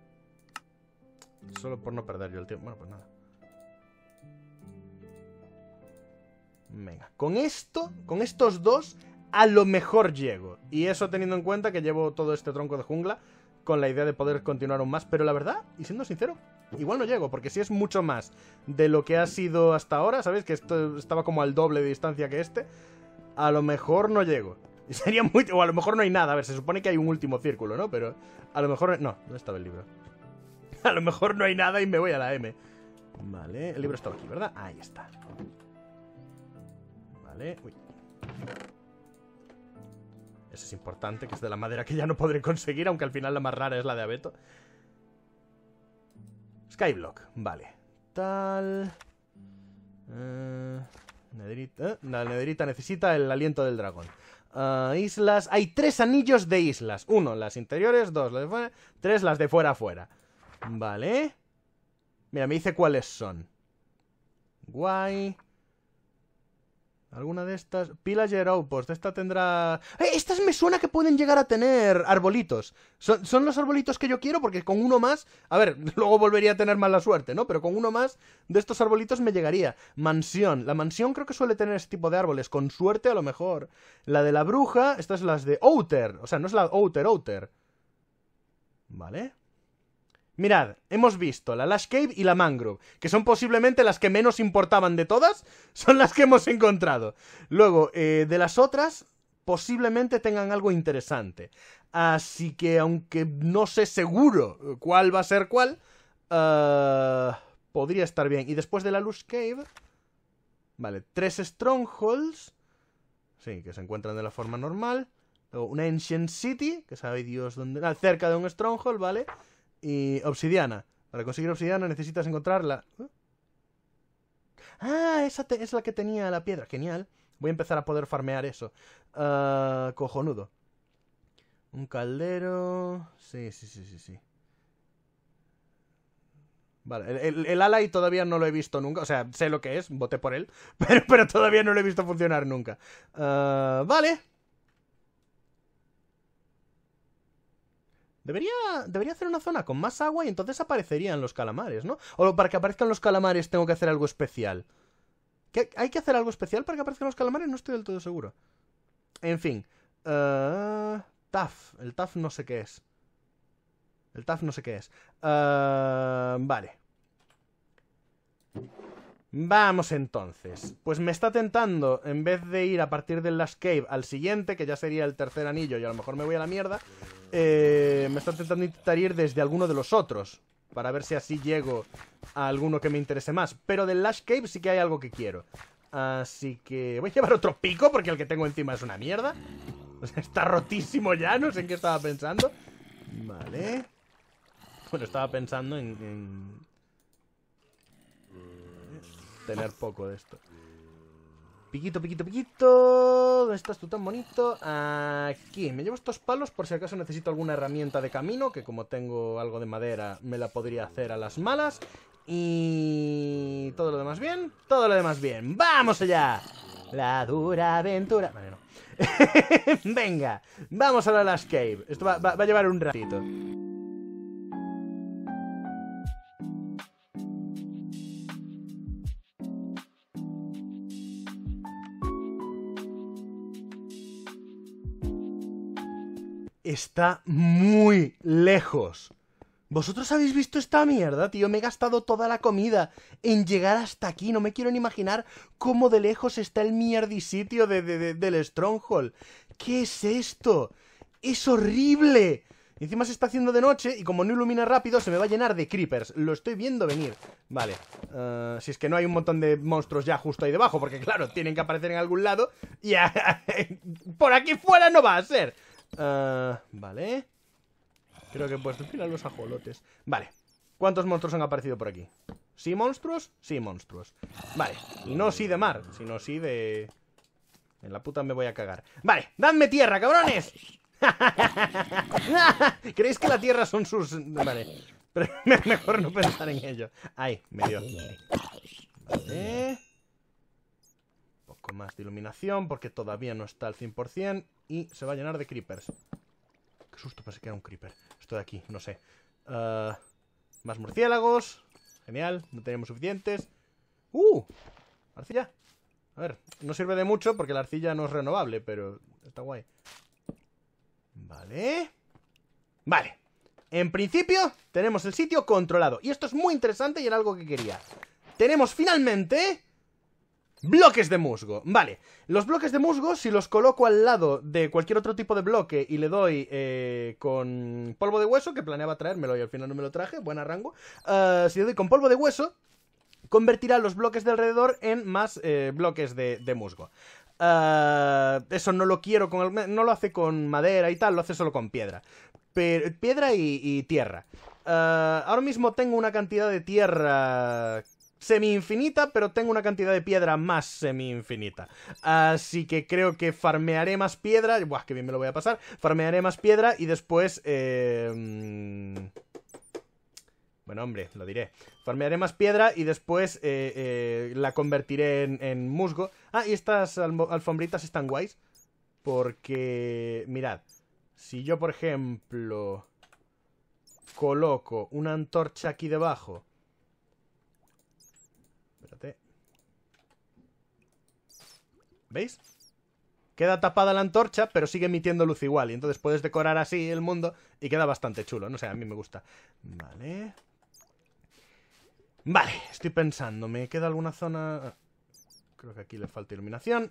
Solo por no perder yo el tiempo. Bueno, pues nada. Venga, con esto, con estos dos, a lo mejor llego. Y eso teniendo en cuenta que llevo todo este tronco de jungla con la idea de poder continuar aún más. Pero la verdad, y siendo sincero, Igual no llego, porque si es mucho más de lo que ha sido hasta ahora, ¿sabes? Que esto estaba como al doble de distancia que este. A lo mejor no llego. Y Sería muy... O a lo mejor no hay nada. A ver, se supone que hay un último círculo, ¿no? Pero a lo mejor... No, no estaba el libro. A lo mejor no hay nada y me voy a la M. Vale, el libro está aquí, ¿verdad? Ahí está. Vale, uy. Eso es importante, que es de la madera que ya no podré conseguir, aunque al final la más rara es la de abeto. Skyblock, vale. Tal... Eh, nederita, eh, la nederita necesita el aliento del dragón. Ah, islas. Hay tres anillos de islas. Uno, las interiores, dos, las de fuera, tres, las de fuera fuera. Vale. Mira, me dice cuáles son. Guay. Alguna de estas. Pillager Outpost. Esta tendrá. ¡Eh! Estas me suena que pueden llegar a tener arbolitos. Son, los arbolitos que yo quiero porque con uno más. A ver, luego volvería a tener mala suerte, ¿no? Pero con uno más de estos arbolitos me llegaría. Mansión. La mansión creo que suele tener ese tipo de árboles. Con suerte a lo mejor. La de la bruja. Estas es las de Outer. O sea, no es la Outer Outer. ¿Vale? Mirad, hemos visto la Lash Cave y la Mangrove, que son posiblemente las que menos importaban de todas, son las que hemos encontrado. Luego, eh, de las otras, posiblemente tengan algo interesante. Así que, aunque no sé seguro cuál va a ser cuál, eh, podría estar bien. Y después de la Lush Cave, vale, tres Strongholds, sí, que se encuentran de la forma normal. Luego, una Ancient City, que sabe Dios dónde. Ah, cerca de un Stronghold, vale y obsidiana. Para conseguir obsidiana necesitas encontrarla. ¿Eh? Ah, esa es la que tenía la piedra. Genial. Voy a empezar a poder farmear eso. Ah, cojonudo. Un caldero. Sí, sí, sí, sí, sí. Vale, el, el, Alay todavía no lo he visto nunca. O sea, sé lo que es, voté por él. Pero, todavía no lo he visto funcionar nunca. Ah, vale, Debería, debería hacer una zona con más agua y entonces aparecerían los calamares, ¿no? O para que aparezcan los calamares tengo que hacer algo especial. ¿Hay que hacer algo especial para que aparezcan los calamares? No estoy del todo seguro. En fin. Eh, TAF. El TAF no sé qué es. El TAF no sé qué es. Eh, vale. Vamos entonces. Pues me está tentando, en vez de ir a partir del Last Cave al siguiente, que ya sería el tercer anillo y a lo mejor me voy a la mierda, eh, me está intentando intentar ir desde alguno de los otros. Para ver si así llego a alguno que me interese más. Pero del Lash Cave sí que hay algo que quiero. Así que voy a llevar otro pico porque el que tengo encima es una mierda. Está rotísimo ya, no sé en qué estaba pensando. Vale. Bueno, estaba pensando en... Tener poco de esto. Piquito, piquito, piquito. ¿Dónde estás tú tan bonito? Aquí. Me llevo estos palos por si acaso necesito alguna herramienta de camino, que como tengo algo de madera me la podría hacer a las malas. Y... ¿Todo lo demás bien? Todo lo demás bien. ¡Vamos allá! La dura aventura... Vale, no. Venga, vamos a la Last Cave. Esto va, va, va a llevar un ratito. está muy lejos. ¿Vosotros habéis visto esta mierda, tío? Me he gastado toda la comida en llegar hasta aquí. No me quiero ni imaginar cómo de lejos está el mierdisitio sitio del Stronghold. ¿Qué es esto? ¡Es horrible! Encima se está haciendo de noche y como no ilumina rápido se me va a llenar de creepers. Lo estoy viendo venir. Vale. Eh, si es que no hay un montón de monstruos ya justo ahí debajo, porque claro, tienen que aparecer en algún lado. Y por aquí fuera no va a ser. Ah, vale. Creo que puedes depilar los ajolotes. Vale. ¿Cuántos monstruos han aparecido por aquí? ¿Sí monstruos? Sí monstruos. Vale. Y no sí de mar, sino sí de... En la puta me voy a cagar. Vale, dadme tierra, cabrones. ¿Creéis que la tierra son sus... Vale. Pero mejor no pensar en ello. Ahí, me dio. Vale más de iluminación porque todavía no está al 100% y se va a llenar de creepers. Qué susto, para que era un creeper. Esto de aquí, no sé. Eh, más murciélagos. Genial, no tenemos suficientes. ¡Uh! Arcilla. A ver, no sirve de mucho porque la arcilla no es renovable, pero está guay. Vale. Vale. En principio, tenemos el sitio controlado. Y esto es muy interesante y era algo que quería. Tenemos finalmente Bloques de musgo. Vale. Los bloques de musgo, si los coloco al lado de cualquier otro tipo de bloque y le doy eh, con polvo de hueso, que planeaba traérmelo y al final no me lo traje, buen rango. Eh, si le doy con polvo de hueso, convertirá los bloques de alrededor en más eh, bloques de, musgo. eso no lo quiero con no lo hace con madera y tal, lo hace solo con piedra. Pero, piedra y, tierra. ahora mismo tengo una cantidad de tierra semi-infinita, pero tengo una cantidad de piedra más semi-infinita. Así que creo que farmearé más piedra. Buah, que bien me lo voy a pasar. Farmearé más piedra y después... Em, bueno, hombre, lo diré. Farmearé más piedra y después eh, eh, la convertiré en, en, musgo. Ah, y estas alfombritas están guays. Porque, mirad, si yo, por ejemplo, coloco una antorcha aquí debajo ¿Veis? Queda tapada la antorcha, pero sigue emitiendo luz igual. Y entonces puedes decorar así el mundo y queda bastante chulo. No sé, a mí me gusta. Vale. Vale, estoy pensando. ¿Me queda alguna zona...? Creo que aquí le falta iluminación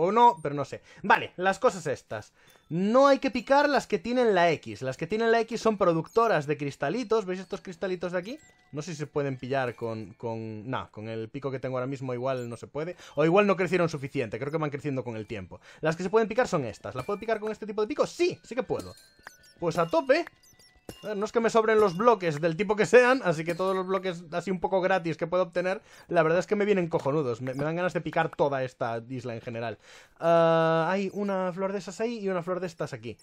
o no, pero no sé. Vale, las cosas estas. No hay que picar las que tienen la X. Las que tienen la X son productoras de cristalitos. ¿Veis estos cristalitos de aquí? No sé si se pueden pillar con... con... Nah, con el pico que tengo ahora mismo igual no se puede. O igual no crecieron suficiente. Creo que van creciendo con el tiempo. Las que se pueden picar son estas. ¿Las puedo picar con este tipo de pico? Sí, sí que puedo. Pues a tope. Eh, no es que me sobren los bloques del tipo que sean, así que todos los bloques así un poco gratis que puedo obtener, la verdad es que me vienen cojonudos. Me, dan ganas de picar toda esta isla en general. Eh, hay una flor de esas ahí y una flor de estas aquí.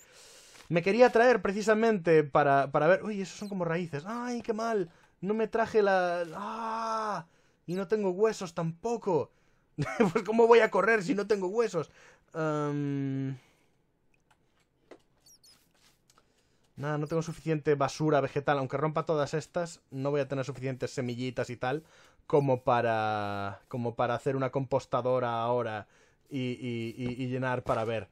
Me quería traer precisamente para, para ver... Uy, esos son como raíces. ¡Ay, qué mal! No me traje la... ¡Ah! Y no tengo huesos tampoco. pues cómo voy a correr si no tengo huesos. Em, Nada, no tengo suficiente basura vegetal. Aunque rompa todas estas, no voy a tener suficientes semillitas y tal como para, como para hacer una compostadora ahora y, y, llenar para ver.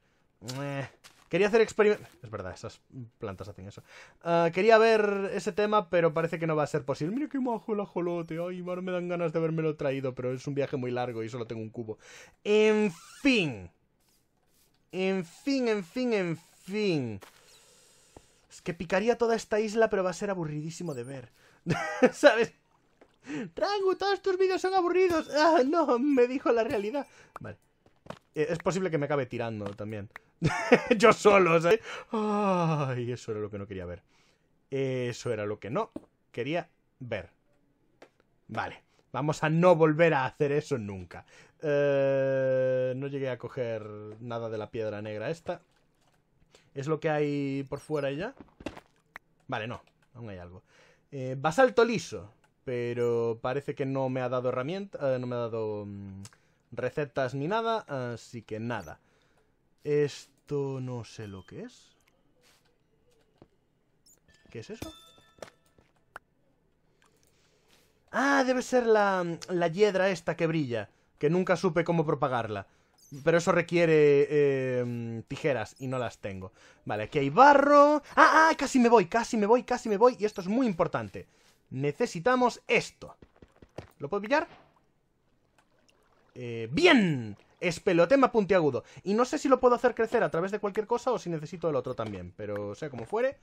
Eh, quería hacer experimentos... Es verdad, esas plantas hacen eso. Ah, quería ver ese tema, pero parece que no va a ser posible. Mira qué majo el ajolote. Ay, ahora me dan ganas de habermelo traído, pero es un viaje muy largo y solo tengo un cubo. En fin. En fin, en fin, en fin que picaría toda esta isla, pero va a ser aburridísimo de ver. ¿Sabes? Rangu, todos tus vídeos son aburridos. Ah, no, me dijo la realidad. Vale. Eh, es posible que me acabe tirando también. Yo solo, ¿sabes? Ay, eso era lo que no quería ver. Eso era lo que no quería ver. Vale. Vamos a no volver a hacer eso nunca. Eh, no llegué a coger nada de la piedra negra esta. ¿Es lo que hay por fuera ya? Vale, no. Aún hay algo. Eh, basalto liso. Pero parece que no me ha dado herramienta... Eh, no me ha dado mm, recetas ni nada. Así que nada. Esto no sé lo que es. ¿Qué es eso? Ah, debe ser la, mm, la hiedra esta que brilla. Que nunca supe cómo propagarla. Pero eso requiere em, tijeras y no las tengo. Vale, aquí hay barro. ¡Ah, ah! Casi me voy, casi me voy, casi me voy. Y esto es muy importante. Necesitamos esto. ¿Lo puedo pillar? Eh, bien ¡Bien! pelotema puntiagudo. Y no sé si lo puedo hacer crecer a través de cualquier cosa o si necesito el otro también. Pero sea como fuere,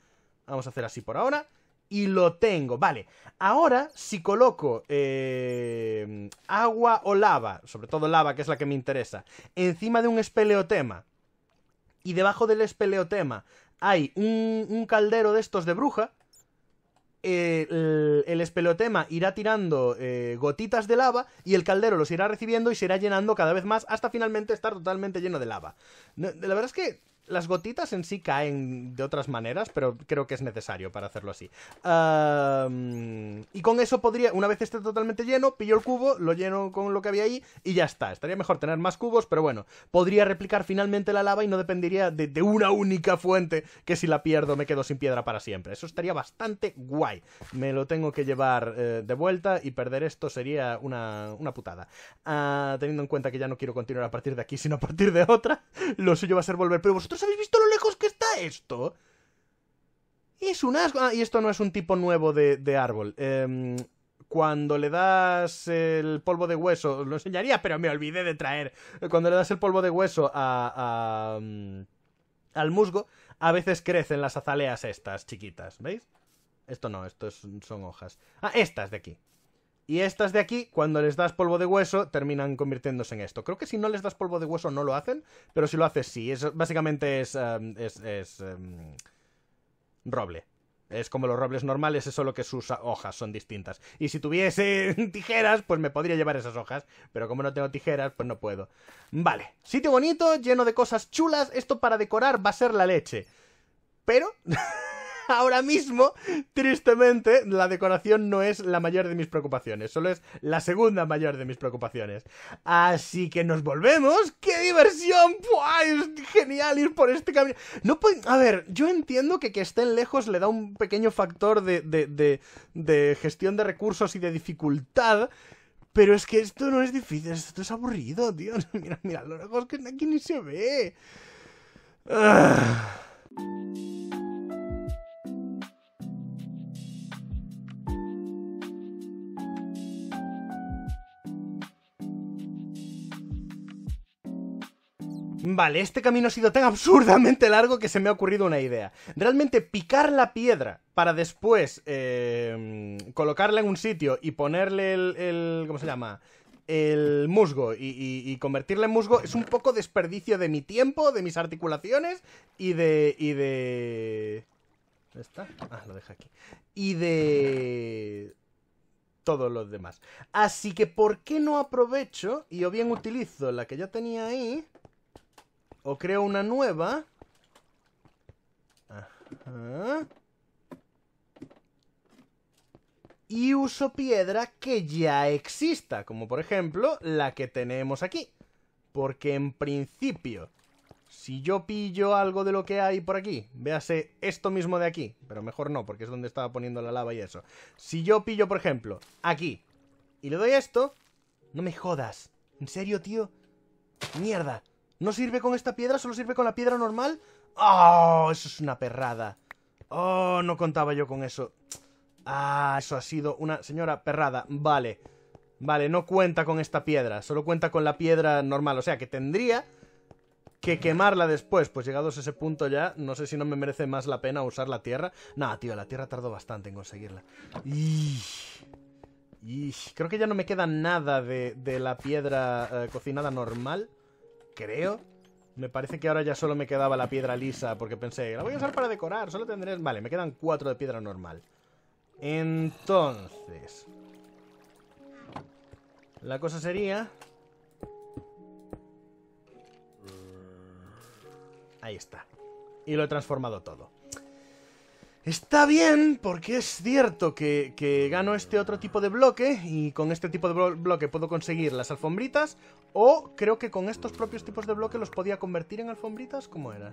vamos a hacer así por ahora y lo tengo. Vale, ahora si coloco eh, agua o lava, sobre todo lava que es la que me interesa, encima de un espeleotema y debajo del espeleotema hay un, caldero de estos de bruja, eh, el, espeleotema irá tirando eh, gotitas de lava y el caldero los irá recibiendo y se irá llenando cada vez más hasta finalmente estar totalmente lleno de lava. la verdad es que las gotitas en sí caen de otras maneras, pero creo que es necesario para hacerlo así. y con eso podría, una vez esté totalmente lleno, pillo el cubo, lo lleno con lo que había ahí y ya está. Estaría mejor tener más cubos, pero bueno, podría replicar finalmente la lava y no dependería de, una única fuente que si la pierdo me quedo sin piedra para siempre. Eso estaría bastante guay. Me lo tengo que llevar eh, de vuelta y perder esto sería una, una putada. Ah, teniendo en cuenta que ya no quiero continuar a partir de aquí, sino a partir de otra, lo suyo va a ser volver. Pero ¿Vosotros habéis visto lo lejos que está esto? Es un asco. Ah, y esto no es un tipo nuevo de, árbol. Em, cuando le das el polvo de hueso, lo enseñaría, pero me olvidé de traer. Cuando le das el polvo de hueso a, mm, al musgo, a veces crecen las azaleas estas chiquitas, ¿veis? Esto no, esto son hojas. Ah, estas de aquí. Y estas de aquí, cuando les das polvo de hueso, terminan convirtiéndose en esto. Creo que si no les das polvo de hueso no lo hacen, pero si lo haces sí. Es, básicamente es... Em, es, es em, roble. Es como los robles normales, es solo que sus hojas son distintas. Y si tuviese tijeras, pues me podría llevar esas hojas. Pero como no tengo tijeras, pues no puedo. Vale. Sitio bonito, lleno de cosas chulas. Esto para decorar va a ser la leche. Pero... ahora mismo, tristemente, la decoración no es la mayor de mis preocupaciones, solo es la segunda mayor de mis preocupaciones. Así que nos volvemos. ¡Qué diversión! Pues Es genial ir por este camino. No A ver, yo entiendo que que estén lejos le da un pequeño factor de, de, de, gestión de recursos y de dificultad. Pero es que esto no es difícil, esto es aburrido, tío. Mira, mira, lo lejos que aquí ni se ve. Ah. Vale, este camino ha sido tan absurdamente largo que se me ha ocurrido una idea. Realmente picar la piedra para después eh, colocarla en un sitio y ponerle el, ¿Cómo se llama? el musgo y, y, convertirla en musgo es un poco desperdicio de mi tiempo, de mis articulaciones y de. y de. ¿Está? Ah, lo dejo aquí. Y de. todos los demás. Así que, ¿por qué no aprovecho y o bien utilizo la que ya tenía ahí? O creo una nueva. Ajá. Y uso piedra que ya exista, como por ejemplo la que tenemos aquí. Porque en principio, si yo pillo algo de lo que hay por aquí, véase esto mismo de aquí, pero mejor no, porque es donde estaba poniendo la lava y eso. Si yo pillo, por ejemplo, aquí, y le doy esto, no me jodas. ¿En serio, tío? Mierda. ¿No sirve con esta piedra? ¿Solo sirve con la piedra normal? ¡Oh! Eso es una perrada. ¡Oh! No contaba yo con eso. Ah, eso ha sido una... Señora, perrada. Vale. Vale, no cuenta con esta piedra. Solo cuenta con la piedra normal. O sea, que tendría que quemarla después. Pues llegados a ese punto ya, no sé si no me merece más la pena usar la tierra. Nah, tío, la tierra tardó bastante en conseguirla. Y... Creo que ya no me queda nada de, de la piedra eh, cocinada normal creo. Me parece que ahora ya solo me quedaba la piedra lisa porque pensé, la voy a usar para decorar, solo tendré... Vale, me quedan cuatro de piedra normal. Entonces... La cosa sería... Ahí está. Y lo he transformado todo. Está bien, porque es cierto que, que, gano este otro tipo de bloque y con este tipo de bloque puedo conseguir las alfombritas o creo que con estos propios tipos de bloques los podía convertir en alfombritas, ¿cómo era?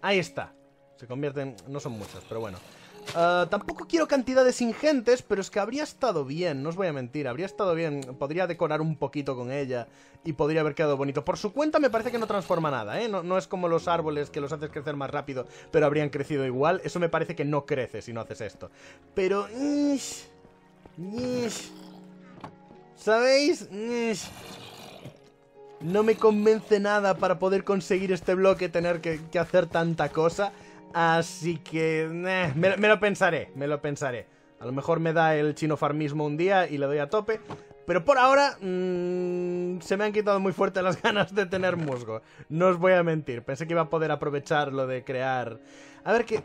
Ahí está. Se convierten... No son muchas, pero bueno. Ah, tampoco quiero cantidades ingentes, pero es que habría estado bien, no os voy a mentir, habría estado bien. Podría decorar un poquito con ella y podría haber quedado bonito. Por su cuenta me parece que no transforma nada, ¿eh? No, no es como los árboles que los haces crecer más rápido, pero habrían crecido igual. Eso me parece que no crece si no haces esto. Pero... ¿Sabéis? No me convence nada para poder conseguir este bloque tener que, hacer tanta cosa. Así que... me, lo pensaré, me lo pensaré. A lo mejor me da el chinofarmismo un día y le doy a tope. Pero por ahora mm, se me han quitado muy fuerte las ganas de tener musgo. No os voy a mentir. Pensé que iba a poder aprovechar lo de crear... A ver qué...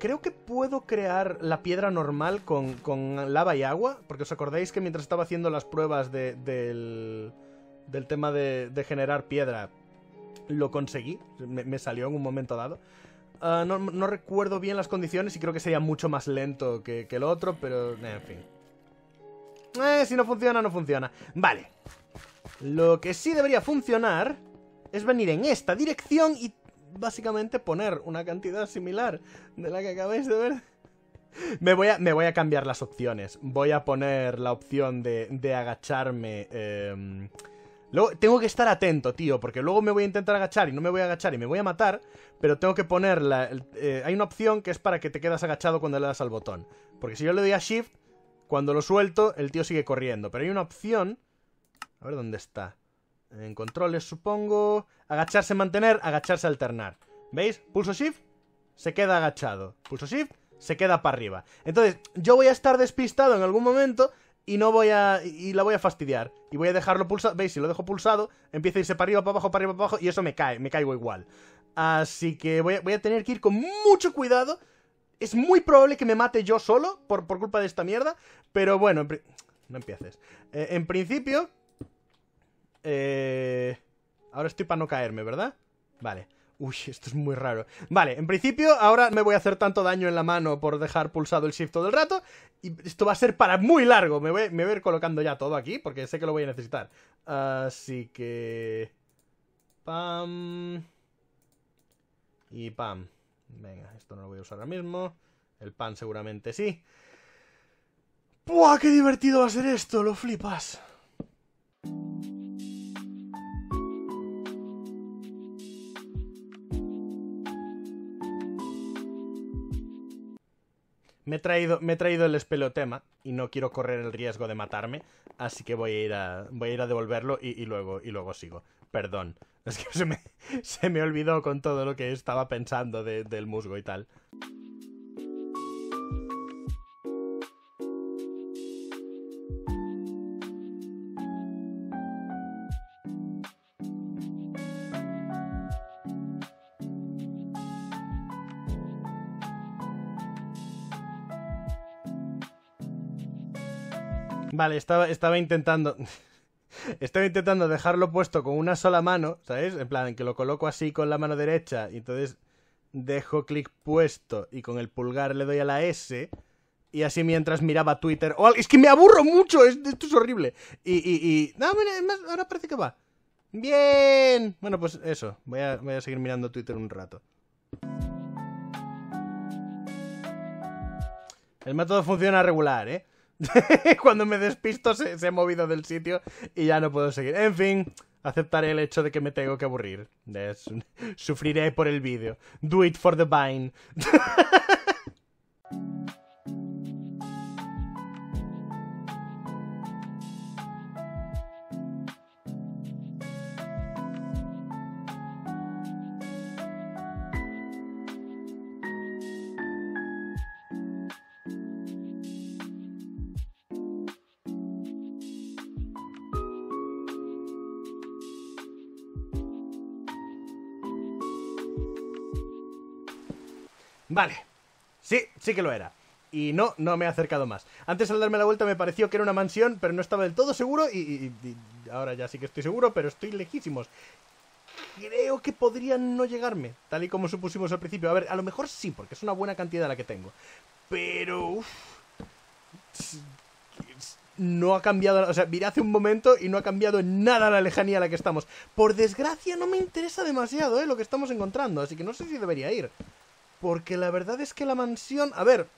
Creo que puedo crear la piedra normal con, lava y agua, porque os acordáis que mientras estaba haciendo las pruebas del, del, tema de, generar piedra, lo conseguí, me, salió en un momento dado. Ah, no, recuerdo bien las condiciones y creo que sería mucho más lento que, que el otro, pero eh, en fin. Eh, si no funciona, no funciona. Vale. Lo que sí debería funcionar es venir en esta dirección y básicamente poner una cantidad similar de la que acabáis de ver. Me voy, a, me voy a cambiar las opciones. Voy a poner la opción de, de agacharme. Em, luego, tengo que estar atento, tío, porque luego me voy a intentar agachar y no me voy a agachar y me voy a matar, pero tengo que poner la... Eh, hay una opción que es para que te quedas agachado cuando le das al botón. Porque si yo le doy a Shift, cuando lo suelto, el tío sigue corriendo. Pero hay una opción... A ver dónde está. En controles, supongo. Agacharse, mantener, agacharse, alternar. ¿Veis? Pulso shift, se queda agachado. Pulso shift, se queda para arriba. Entonces, yo voy a estar despistado en algún momento y no voy a... y la voy a fastidiar. Y voy a dejarlo pulsado. ¿Veis? Si lo dejo pulsado, empieza a irse para arriba, para abajo, para arriba, para abajo y eso me cae, me caigo igual. Así que voy a, tener que ir con mucho cuidado. Es muy probable que me mate yo solo por, por culpa de esta mierda. Pero bueno, no empieces. Eh, en principio, eh... Ahora estoy para no caerme, ¿verdad? Vale. Uy, esto es muy raro. Vale, en principio ahora me voy a hacer tanto daño en la mano por dejar pulsado el shift todo el rato. Y esto va a ser para muy largo. Me voy, me voy a ir colocando ya todo aquí porque sé que lo voy a necesitar. Así que... Pam. Y pam. Venga, esto no lo voy a usar ahora mismo. El pan seguramente sí. ¡Pua! qué divertido va a ser esto! Lo flipas. Me he, traído, el espelotema y no quiero correr el riesgo de matarme, así que voy a ir a, devolverlo y, luego, y luego sigo. Perdón, es que se me, olvidó con todo lo que estaba pensando del musgo y tal. Vale, estaba, estaba intentando. Estaba intentando dejarlo puesto con una sola mano, ¿sabes? En plan, que lo coloco así con la mano derecha y entonces dejo clic puesto y con el pulgar le doy a la S y así mientras miraba Twitter. Oh, es que me aburro mucho, esto es horrible. Y, No, mira, ahora parece que va. Bien. Bueno, pues eso, voy a, voy a seguir mirando Twitter un rato. El método funciona regular, ¿eh? Cuando me despisto se, ha movido del sitio y ya no puedo seguir. En fin, aceptaré el hecho de que me tengo que aburrir. sufriré por el vídeo. Do it for the vine. Vale. Sí, sí que lo era. Y no, no me he acercado más. Antes al darme la vuelta me pareció que era una mansión, pero no estaba del todo seguro y, ahora ya sí que estoy seguro, pero estoy lejísimos. Creo que podrían no llegarme, tal y como supusimos al principio. A ver, a lo mejor sí, porque es una buena cantidad la que tengo. Pero... no ha cambiado, o sea, miré hace un momento y no ha cambiado en nada la lejanía a la que estamos. Por desgracia no me interesa demasiado, ¿eh? lo que estamos encontrando, así que no sé si debería ir. Porque la verdad es que la mansión... A ver,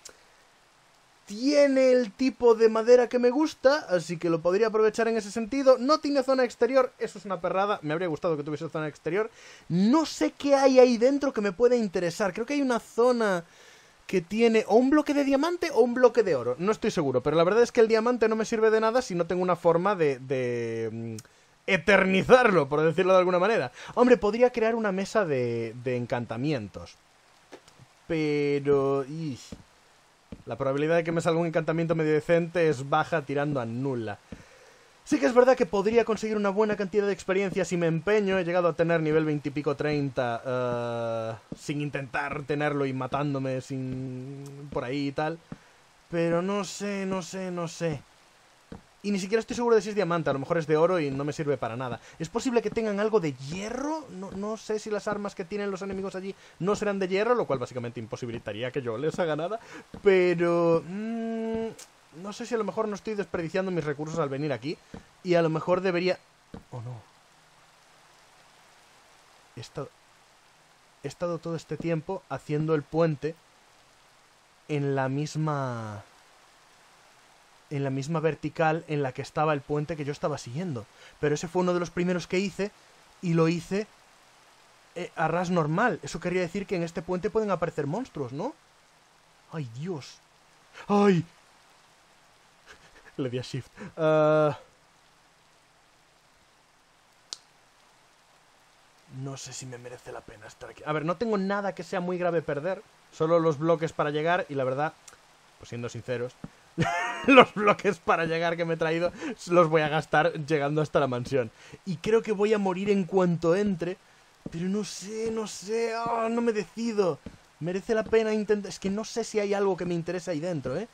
tiene el tipo de madera que me gusta, así que lo podría aprovechar en ese sentido. No tiene zona exterior, eso es una perrada, me habría gustado que tuviese zona exterior. No sé qué hay ahí dentro que me pueda interesar, creo que hay una zona que tiene o un bloque de diamante o un bloque de oro, no estoy seguro, pero la verdad es que el diamante no me sirve de nada si no tengo una forma de... de mm, eternizarlo, por decirlo de alguna manera. Hombre, podría crear una mesa de, de encantamientos pero... La probabilidad de que me salga un encantamiento medio decente es baja tirando a nula. Sí que es verdad que podría conseguir una buena cantidad de experiencia si me empeño. He llegado a tener nivel 20 y pico 30 sin intentar tenerlo y matándome sin por ahí y tal. Pero no sé, no sé, no sé. Y ni siquiera estoy seguro de si es diamante, a lo mejor es de oro y no me sirve para nada. ¿Es posible que tengan algo de hierro? No, sé si las armas que tienen los enemigos allí no serán de hierro, lo cual básicamente imposibilitaría que yo les haga nada. Pero... Mm, no sé si a lo mejor no estoy desperdiciando mis recursos al venir aquí. Y a lo mejor debería... ¿O oh, no? He estado... He estado todo este tiempo haciendo el puente en la misma en la misma vertical en la que estaba el puente que yo estaba siguiendo. Pero ese fue uno de los primeros que hice y lo hice eh, a ras normal. Eso quería decir que en este puente pueden aparecer monstruos, ¿no? ¡Ay, Dios! ¡Ay! Le di a shift. Ah. No sé si me merece la pena estar aquí. A ver, no tengo nada que sea muy grave perder. Solo los bloques para llegar y la verdad, pues siendo sinceros, los bloques para llegar que me he traído los voy a gastar llegando hasta la mansión. Y creo que voy a morir en cuanto entre, pero no sé, no sé, oh, no me decido. Merece la pena intentar... Es que no sé si hay algo que me interesa ahí dentro, ¿eh?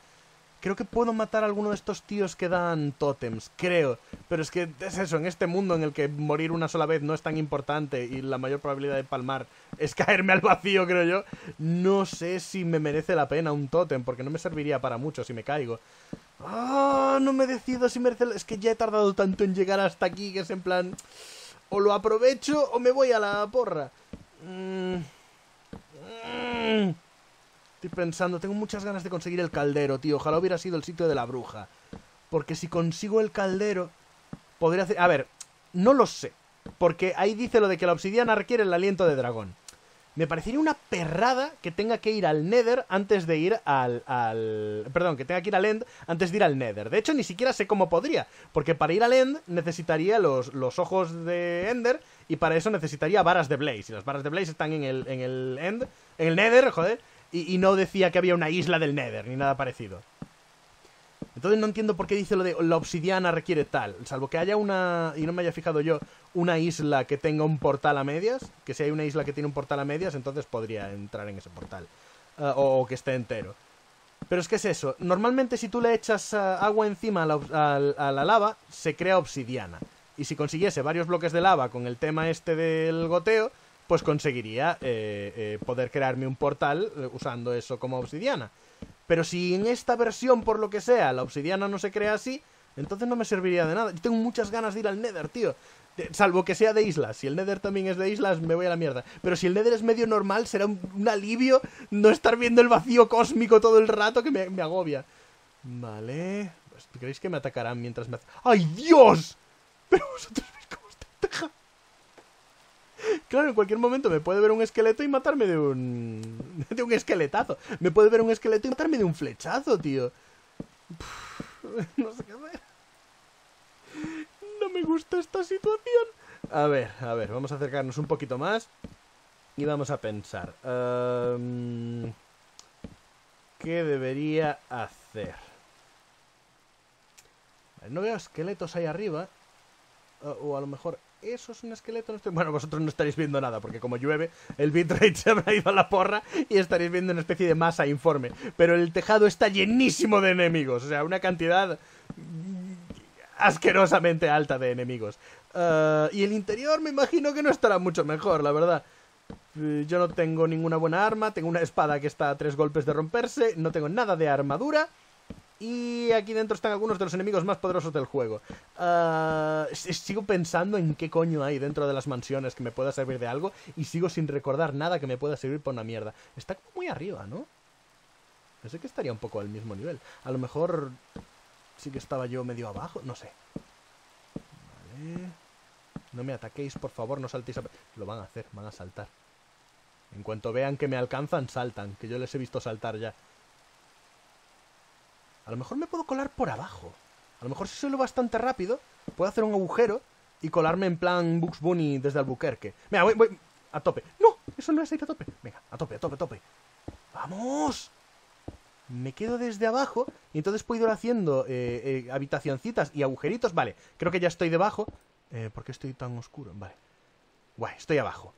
Creo que puedo matar a alguno de estos tíos que dan tótems, creo. Pero es que es eso, en este mundo en el que morir una sola vez no es tan importante y la mayor probabilidad de palmar es caerme al vacío, creo yo. No sé si me merece la pena un tótem, porque no me serviría para mucho si me caigo. ¡Ah! no me decido si merece... Es que ya he tardado tanto en llegar hasta aquí que es en plan... O lo aprovecho o me voy a la porra. Mmm... Estoy pensando, tengo muchas ganas de conseguir el caldero, tío. Ojalá hubiera sido el sitio de la bruja. Porque si consigo el caldero, podría hacer... A ver, no lo sé. Porque ahí dice lo de que la obsidiana requiere el aliento de dragón. Me parecería una perrada que tenga que ir al Nether antes de ir al, al, Perdón, que tenga que ir al End antes de ir al Nether. De hecho, ni siquiera sé cómo podría. Porque para ir al End necesitaría los, los ojos de Ender. Y para eso necesitaría varas de Blaze. Y las varas de Blaze están en el, en el End. En el Nether, joder y, no decía que había una isla del Nether, ni nada parecido. Entonces no entiendo por qué dice lo de la obsidiana requiere tal, salvo que haya una, y no me haya fijado yo, una isla que tenga un portal a medias, que si hay una isla que tiene un portal a medias, entonces podría entrar en ese portal, eh, o, que esté entero. Pero es que es eso, normalmente si tú le echas eh, agua encima a la, a la lava, se crea obsidiana. Y si consiguiese varios bloques de lava con el tema este del goteo, pues conseguiría eh, eh, poder crearme un portal eh, usando eso como obsidiana. Pero si en esta versión, por lo que sea, la obsidiana no se crea así, entonces no me serviría de nada. Yo tengo muchas ganas de ir al Nether, tío. Salvo que sea de islas. Si el Nether también es de islas, me voy a la mierda. Pero si el Nether es medio normal, será un, alivio no estar viendo el vacío cósmico todo el rato que me, agobia. Vale. Pues, ¿Creéis que me atacarán mientras me... ¡Ay, Dios! Pero vosotros veis cómo está Claro, en cualquier momento me puede ver un esqueleto y matarme de un. de un esqueletazo. Me puede ver un esqueleto y matarme de un flechazo, tío. no sé qué hacer. No me gusta esta situación. A ver, a ver, vamos a acercarnos un poquito más. Y vamos a pensar. Em, ¿Qué debería hacer? no veo esqueletos ahí arriba. o a lo mejor eso es un esqueleto. No Bueno, vosotros no estaréis viendo nada, porque como llueve, el bitrate se habrá ido a la porra y estaréis viendo una especie de masa informe. Pero el tejado está llenísimo de enemigos, o sea, una cantidad asquerosamente alta de enemigos. Eh, y el interior me imagino que no estará mucho mejor, la verdad. Eh, yo no tengo ninguna buena arma, tengo una espada que está a tres golpes de romperse, no tengo nada de armadura. Y aquí dentro están algunos de los enemigos más poderosos del juego. Ah, sigo pensando en qué coño hay dentro de las mansiones que me pueda servir de algo y sigo sin recordar nada que me pueda servir por una mierda. Está muy arriba, ¿no? Pensé que estaría un poco al mismo nivel. A lo mejor sí que estaba yo medio abajo, no sé. Vale. No me ataquéis, por favor, no saltéis a... Lo van a hacer, van a saltar. En cuanto vean que me alcanzan, saltan, que yo les he visto saltar ya. A lo mejor me puedo colar por abajo. A lo mejor si suelo bastante rápido, puedo hacer un agujero y colarme en plan Bugs Bunny desde Albuquerque. ¡Venga, voy, voy a tope. ¡No! Eso no es ir a tope. Venga, a tope, a tope, a tope. ¡Vamos! Me quedo desde abajo y entonces puedo ir haciendo eh, eh, habitacioncitas y agujeritos. Vale, creo que ya estoy debajo. Eh, ¿Por qué estoy tan oscuro? Vale. Guay, estoy abajo.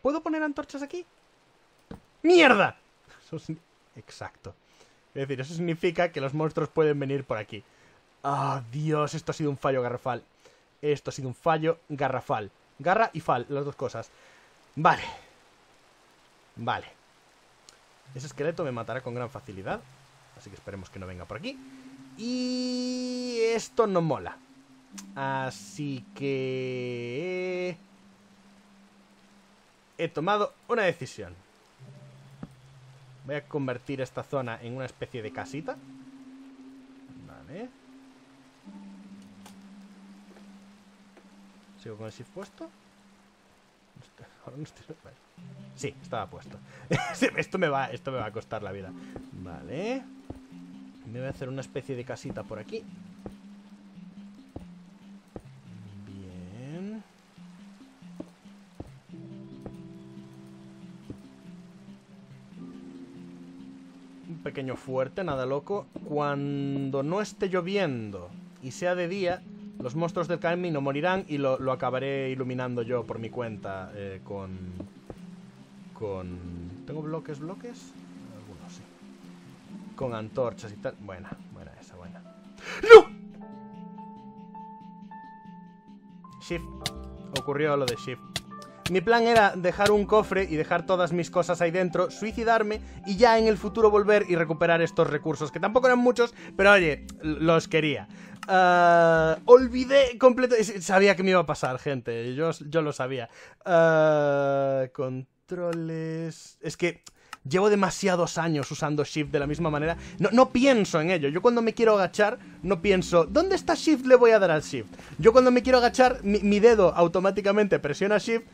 ¿Puedo poner antorchas aquí? ¡Mierda! Exacto. Es decir, eso significa que los monstruos pueden venir por aquí. ¡Ah, Dios! Esto ha sido un fallo garrafal. Esto ha sido un fallo garrafal. Garra y fal, las dos cosas. Vale. Vale. Ese esqueleto me matará con gran facilidad. Así que esperemos que no venga por aquí. Y esto no mola. Así que... He tomado una decisión. Voy a convertir esta zona en una especie de casita. Vale. ¿Sigo con el shift puesto? Ahora no estoy... Sí, estaba puesto. esto, me va, esto me va a costar la vida. Vale. Me voy a hacer una especie de casita por aquí. pequeño fuerte, nada loco. Cuando no esté lloviendo y sea de día, los monstruos del camino morirán y lo, acabaré iluminando yo por mi cuenta eh, con... Con... ¿Tengo bloques, bloques? Algunos sí. Con antorchas y tal. Buena, buena esa, buena. ¡No! Shift. Ocurrió lo de Shift. Mi plan era dejar un cofre y dejar todas mis cosas ahí dentro, suicidarme y ya en el futuro volver y recuperar estos recursos, que tampoco eran muchos, pero oye, los quería. Ah, olvidé completamente. Sabía que me iba a pasar, gente. Yo, yo lo sabía. Ah, controles. Es que llevo demasiados años usando Shift de la misma manera. No, no, pienso en ello. Yo cuando me quiero agachar, no pienso, ¿dónde está Shift? Le voy a dar al Shift. Yo cuando me quiero agachar, mi dedo automáticamente presiona Shift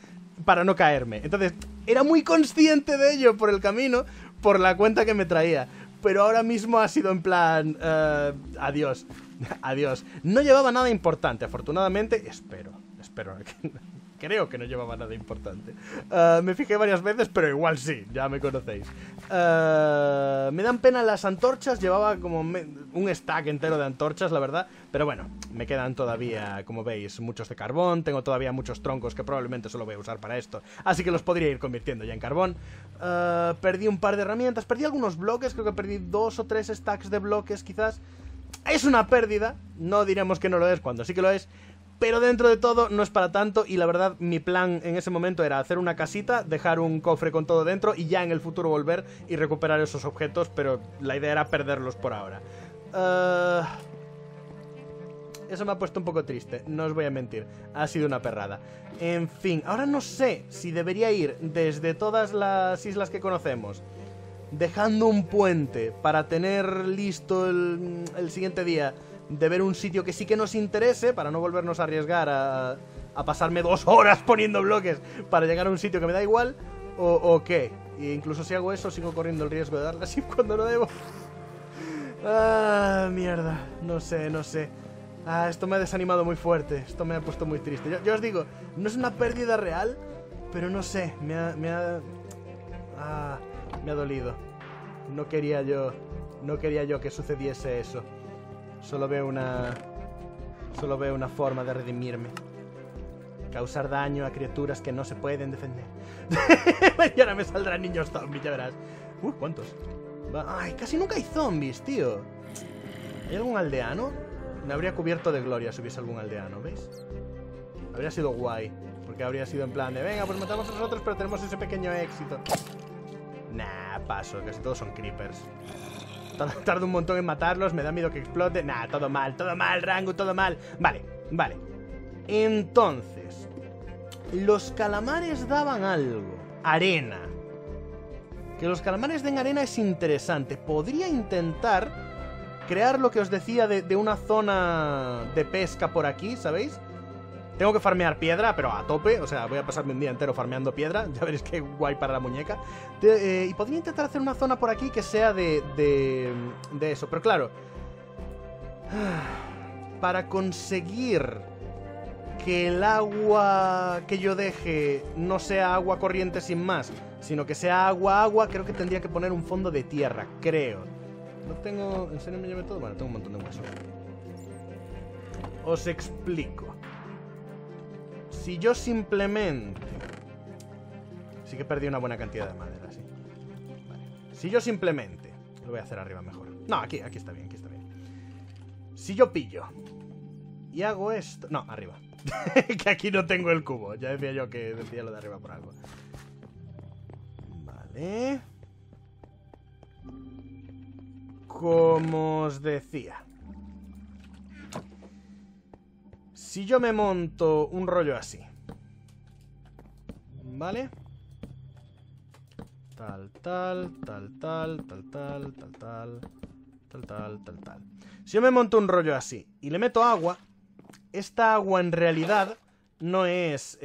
para no caerme. Entonces, era muy consciente de ello por el camino, por la cuenta que me traía. Pero ahora mismo ha sido en plan... Eh, adiós. adiós. No llevaba nada importante, afortunadamente. Espero. Espero que creo que no llevaba nada importante. Ah, me fijé varias veces, pero igual sí, ya me conocéis. Ah, me dan pena las antorchas, llevaba como un stack entero de antorchas, la verdad. Pero bueno, me quedan todavía, como veis, muchos de carbón. Tengo todavía muchos troncos que probablemente solo voy a usar para esto. Así que los podría ir convirtiendo ya en carbón. Ah, perdí un par de herramientas, perdí algunos bloques, creo que perdí dos o tres stacks de bloques quizás. Es una pérdida, no diremos que no lo es cuando sí que lo es, pero dentro de todo no es para tanto y la verdad mi plan en ese momento era hacer una casita, dejar un cofre con todo dentro y ya en el futuro volver y recuperar esos objetos, pero la idea era perderlos por ahora. Ah, eso me ha puesto un poco triste, no os voy a mentir. Ha sido una perrada. En fin, ahora no sé si debería ir desde todas las islas que conocemos dejando un puente para tener listo el, siguiente día de ver un sitio que sí que nos interese para no volvernos a arriesgar a, pasarme dos horas poniendo bloques para llegar a un sitio que me da igual o, qué. E incluso si hago eso sigo corriendo el riesgo de darle así cuando no debo. Ah, mierda. No sé, no sé. Ah, esto me ha desanimado muy fuerte. Esto me ha puesto muy triste. Yo, os digo, no es una pérdida real, pero no sé. Me ha... me ha ah, dolido. No quería yo... No quería yo que sucediese eso. Solo veo una... Solo veo una forma de redimirme. Causar daño a criaturas que no se pueden defender. y ahora me saldrán niños zombies, ya verás. Uy, uh, ¿cuántos? Ay, casi nunca hay zombies, tío. ¿Hay algún aldeano? Me habría cubierto de gloria si hubiese algún aldeano, ¿veis? Habría sido guay. Porque habría sido en plan de, venga, pues matamos a nosotros, pero tenemos ese pequeño éxito. Nah, paso, casi todos son creepers. Tardo un montón en matarlos, me da miedo que explote. Nah, todo mal, todo mal, Rango, todo mal. Vale, vale. Entonces, los calamares daban algo. Arena. Que los calamares den arena es interesante. Podría intentar crear lo que os decía de, de una zona de pesca por aquí, ¿sabéis? Tengo que farmear piedra, pero a tope. O sea, voy a pasarme un día entero farmeando piedra. Ya veréis qué guay para la muñeca. Eh, y podría intentar hacer una zona por aquí que sea de, de, de eso. Pero claro, para conseguir que el agua que yo deje no sea agua corriente sin más, sino que sea agua, agua, creo que tendría que poner un fondo de tierra, creo. No tengo... ¿En serio me todo? Bueno, tengo un montón de hueso. Os explico. Si yo simplemente... Sí que perdí una buena cantidad de madera, sí. Vale. Si yo simplemente... Lo voy a hacer arriba mejor. No, aquí, aquí está bien, aquí está bien. Si yo pillo... Y hago esto... No, arriba. que aquí no tengo el cubo. Ya decía yo que decía lo de arriba por algo. Vale. Como os decía. Si yo me monto un rollo así. ¿Vale? Tal, tal, tal, tal, tal, tal, tal, tal, tal, tal, tal, Si yo me monto un rollo así y le meto agua, esta agua en realidad no es...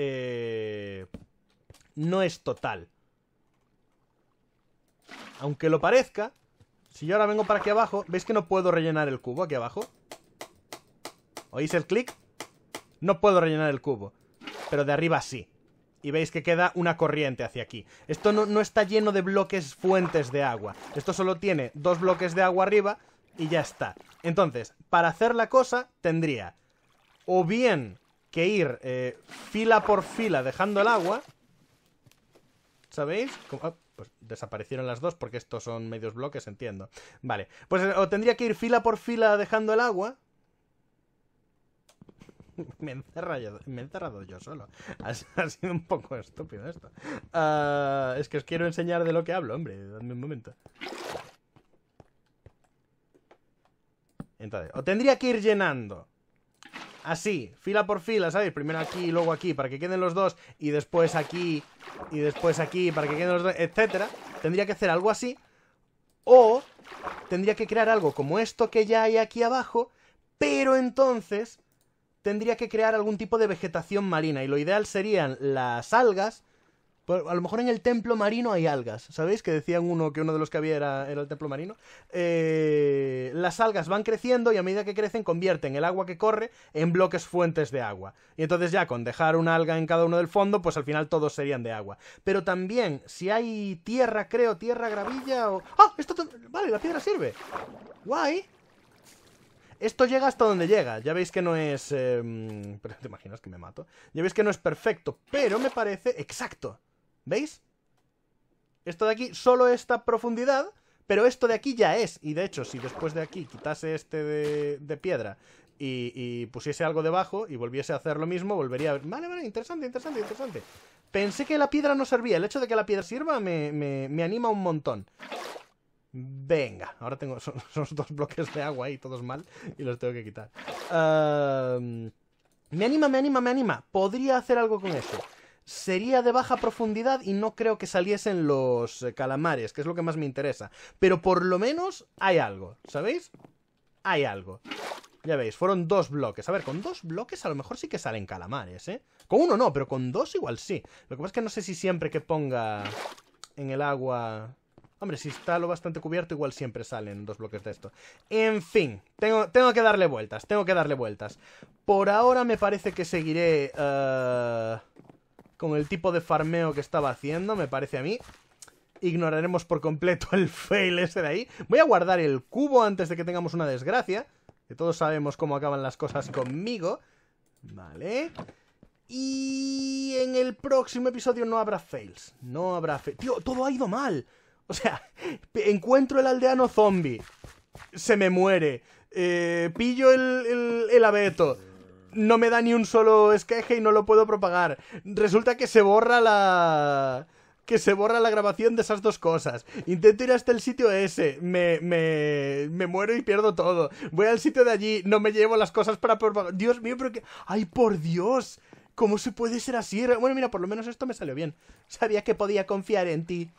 no es total. Aunque lo parezca, si yo ahora vengo para aquí abajo, ¿veis que no puedo rellenar el cubo aquí abajo? ¿Oís el clic? No puedo rellenar el cubo. Pero de arriba sí. Y veis que queda una corriente hacia aquí. Esto no, está lleno de bloques fuentes de agua. Esto solo tiene dos bloques de agua arriba y ya está. Entonces, para hacer la cosa, tendría o bien que ir eh, fila por fila dejando el agua. ¿Sabéis? Ah, pues desaparecieron las dos porque estos son medios bloques, entiendo. Vale, pues eh, o tendría que ir fila por fila dejando el agua, me, he encerrado, me yo solo. Ha, sido un poco estúpido esto. Ah, es que os quiero enseñar de lo que hablo, hombre. Dame un momento. Entonces, o tendría que ir llenando. Así, fila por fila, ¿sabéis? Primero aquí y luego aquí para que queden los dos y después aquí y después aquí para que queden los dos, etcétera. Tendría que hacer algo así o tendría que crear algo como esto que ya hay aquí abajo, pero entonces tendría que crear algún tipo de vegetación marina. Y lo ideal serían las algas. a lo mejor en el templo marino hay algas. ¿Sabéis? Que decían uno que uno de los que había era, el templo marino. Eh, las algas van creciendo y a medida que crecen convierten el agua que corre en bloques fuentes de agua. Y entonces ya con dejar una alga en cada uno del fondo, pues al final todos serían de agua. Pero también, si hay tierra, creo, tierra gravilla o... ¡Ah! Esto... Vale, la piedra sirve. Guay. Esto llega hasta donde llega. Ya veis que no es... Em, pero te imaginas que me mato. Ya veis que no es perfecto, pero me parece exacto. ¿Veis? Esto de aquí, solo esta profundidad, pero esto de aquí ya es. Y de hecho, si después de aquí quitase este de, de piedra y, pusiese algo debajo y volviese a hacer lo mismo, volvería a ver... Vale, vale, interesante, interesante, interesante. Pensé que la piedra no servía. El hecho de que la piedra sirva me anima un montón. Venga, ahora tengo esos dos bloques de agua ahí, todos mal, y los tengo que quitar. me anima, me anima, me anima. Podría hacer algo con eso. Sería de baja profundidad y no creo que saliesen los eh, calamares, que es lo que más me interesa. Pero por lo menos hay algo, ¿sabéis? Hay algo. Ya veis, fueron dos bloques. A ver, con dos bloques a lo mejor sí que salen calamares, ¿eh? Con uno no, pero con dos igual sí. Lo que pasa es que no sé si siempre que ponga en el agua Hombre, si está lo bastante cubierto, igual siempre salen dos bloques de esto. En fin, tengo, tengo que darle vueltas, tengo que darle vueltas. Por ahora me parece que seguiré eh, con el tipo de farmeo que estaba haciendo, me parece a mí. Ignoraremos por completo el fail ese de ahí. Voy a guardar el cubo antes de que tengamos una desgracia. Que todos sabemos cómo acaban las cosas conmigo. Vale. Y en el próximo episodio no habrá fails. No habrá fails. Tío, todo ha ido mal. O sea, encuentro el aldeano zombie. Se me muere. Eh, pillo el, abeto no me da ni un solo esqueje y no lo puedo propagar. Resulta que se borra la. que se borra la grabación de esas dos cosas. Intento ir hasta el sitio ese, me, me, me muero y pierdo todo. Voy al sitio de allí, no me llevo las cosas para propagar. Dios mío, pero que. ¡Ay, por Dios! ¿Cómo se puede ser así? Bueno, mira, por lo menos esto me salió bien. Sabía que podía confiar en ti.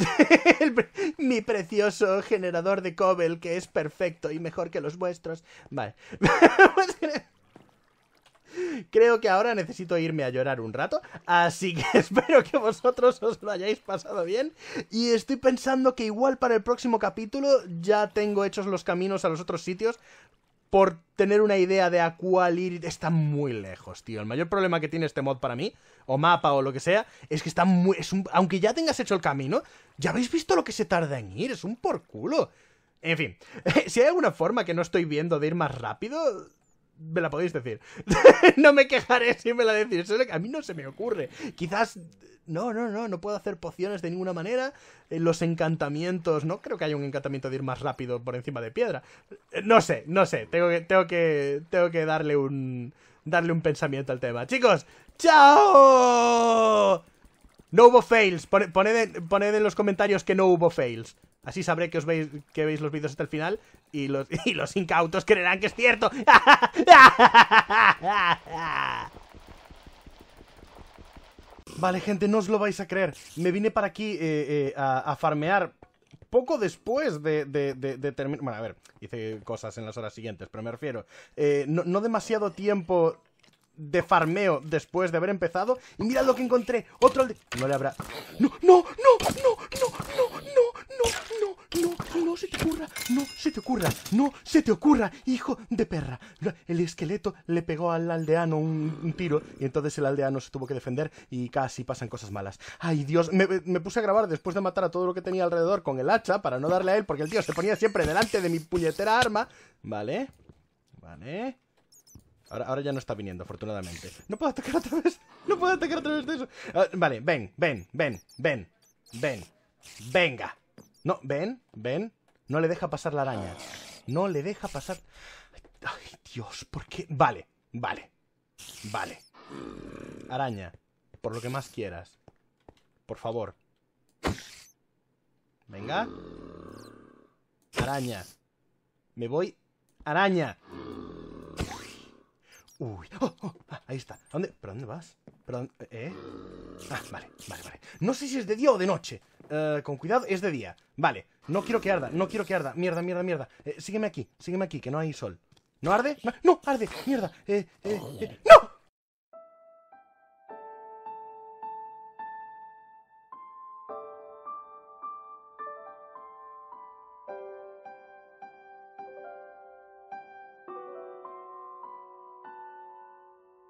mi precioso generador de Cobel que es perfecto y mejor que los vuestros. Vale. Pues, creo que ahora necesito irme a llorar un rato, así que espero que vosotros os lo hayáis pasado bien. Y estoy pensando que igual para el próximo capítulo ya tengo hechos los caminos a los otros sitios, por tener una idea de a cuál ir, está muy lejos, tío. El mayor problema que tiene este mod para mí, o mapa o lo que sea, es que está muy... aunque ya tengas hecho el camino, ya habéis visto lo que se tarda en ir, es un por culo. En fin, si hay alguna forma que no estoy viendo de ir más rápido, me la podéis decir. no me quejaré si me la decís. que a mí no se me ocurre. Quizás. No, no, no, no puedo hacer pociones de ninguna manera. Eh, los encantamientos, no creo que haya un encantamiento de ir más rápido por encima de piedra. Eh, no sé, no sé. Tengo que, tengo que, tengo que darle un, darle un pensamiento al tema. Chicos, chao. No hubo fails. Poned, en los comentarios que no hubo fails. Así sabré que os veis que veis los vídeos hasta el final y los, incautos creerán que es cierto. Vale, gente, no os lo vais a creer. Me vine para aquí eh, eh, a, farmear poco después de, terminar... Bueno, a ver, hice cosas en las horas siguientes, pero me refiero... Eh, no demasiado tiempo de farmeo después de haber empezado. Y mirad lo que encontré. Otro... No le habrá... No, no, no, no, no, no, no, no, no, no, ¡No! se te ocurra. No se te ocurra. No se te ocurra, hijo de perra. El esqueleto le pegó al aldeano un, tiro y entonces el aldeano se tuvo que defender y casi pasan cosas malas. Ay, Dios, me, me puse a grabar después de matar a todo lo que tenía alrededor con el hacha para no darle a él porque el tío se ponía siempre delante de mi puñetera arma. Vale. Vale. Ahora, ya no está viniendo, afortunadamente. No puedo atacar otra vez! No puedo atacar otra vez! de eso. Ah, vale, ven, ven, ven, ven, ven. Venga. No, ven, ven. No le deja pasar la araña. No le deja pasar. Ay, Dios, ¿por qué? Vale, vale. Vale. Araña, por lo que más quieras. Por favor. Venga. Araña. Me voy. Araña. Uy, oh, oh, ah, ahí está. dónde? ¿Pero dónde vas? ¿Eh? Ah, vale, vale, vale. No sé si es de día o de noche. Eh, con cuidado, es de día. Vale, no quiero que arda, no quiero que arda. Mierda, mierda, mierda. Eh, sígueme aquí, sígueme aquí, que no hay sol. ¿No arde? No, arde, mierda. Eh, ¡No!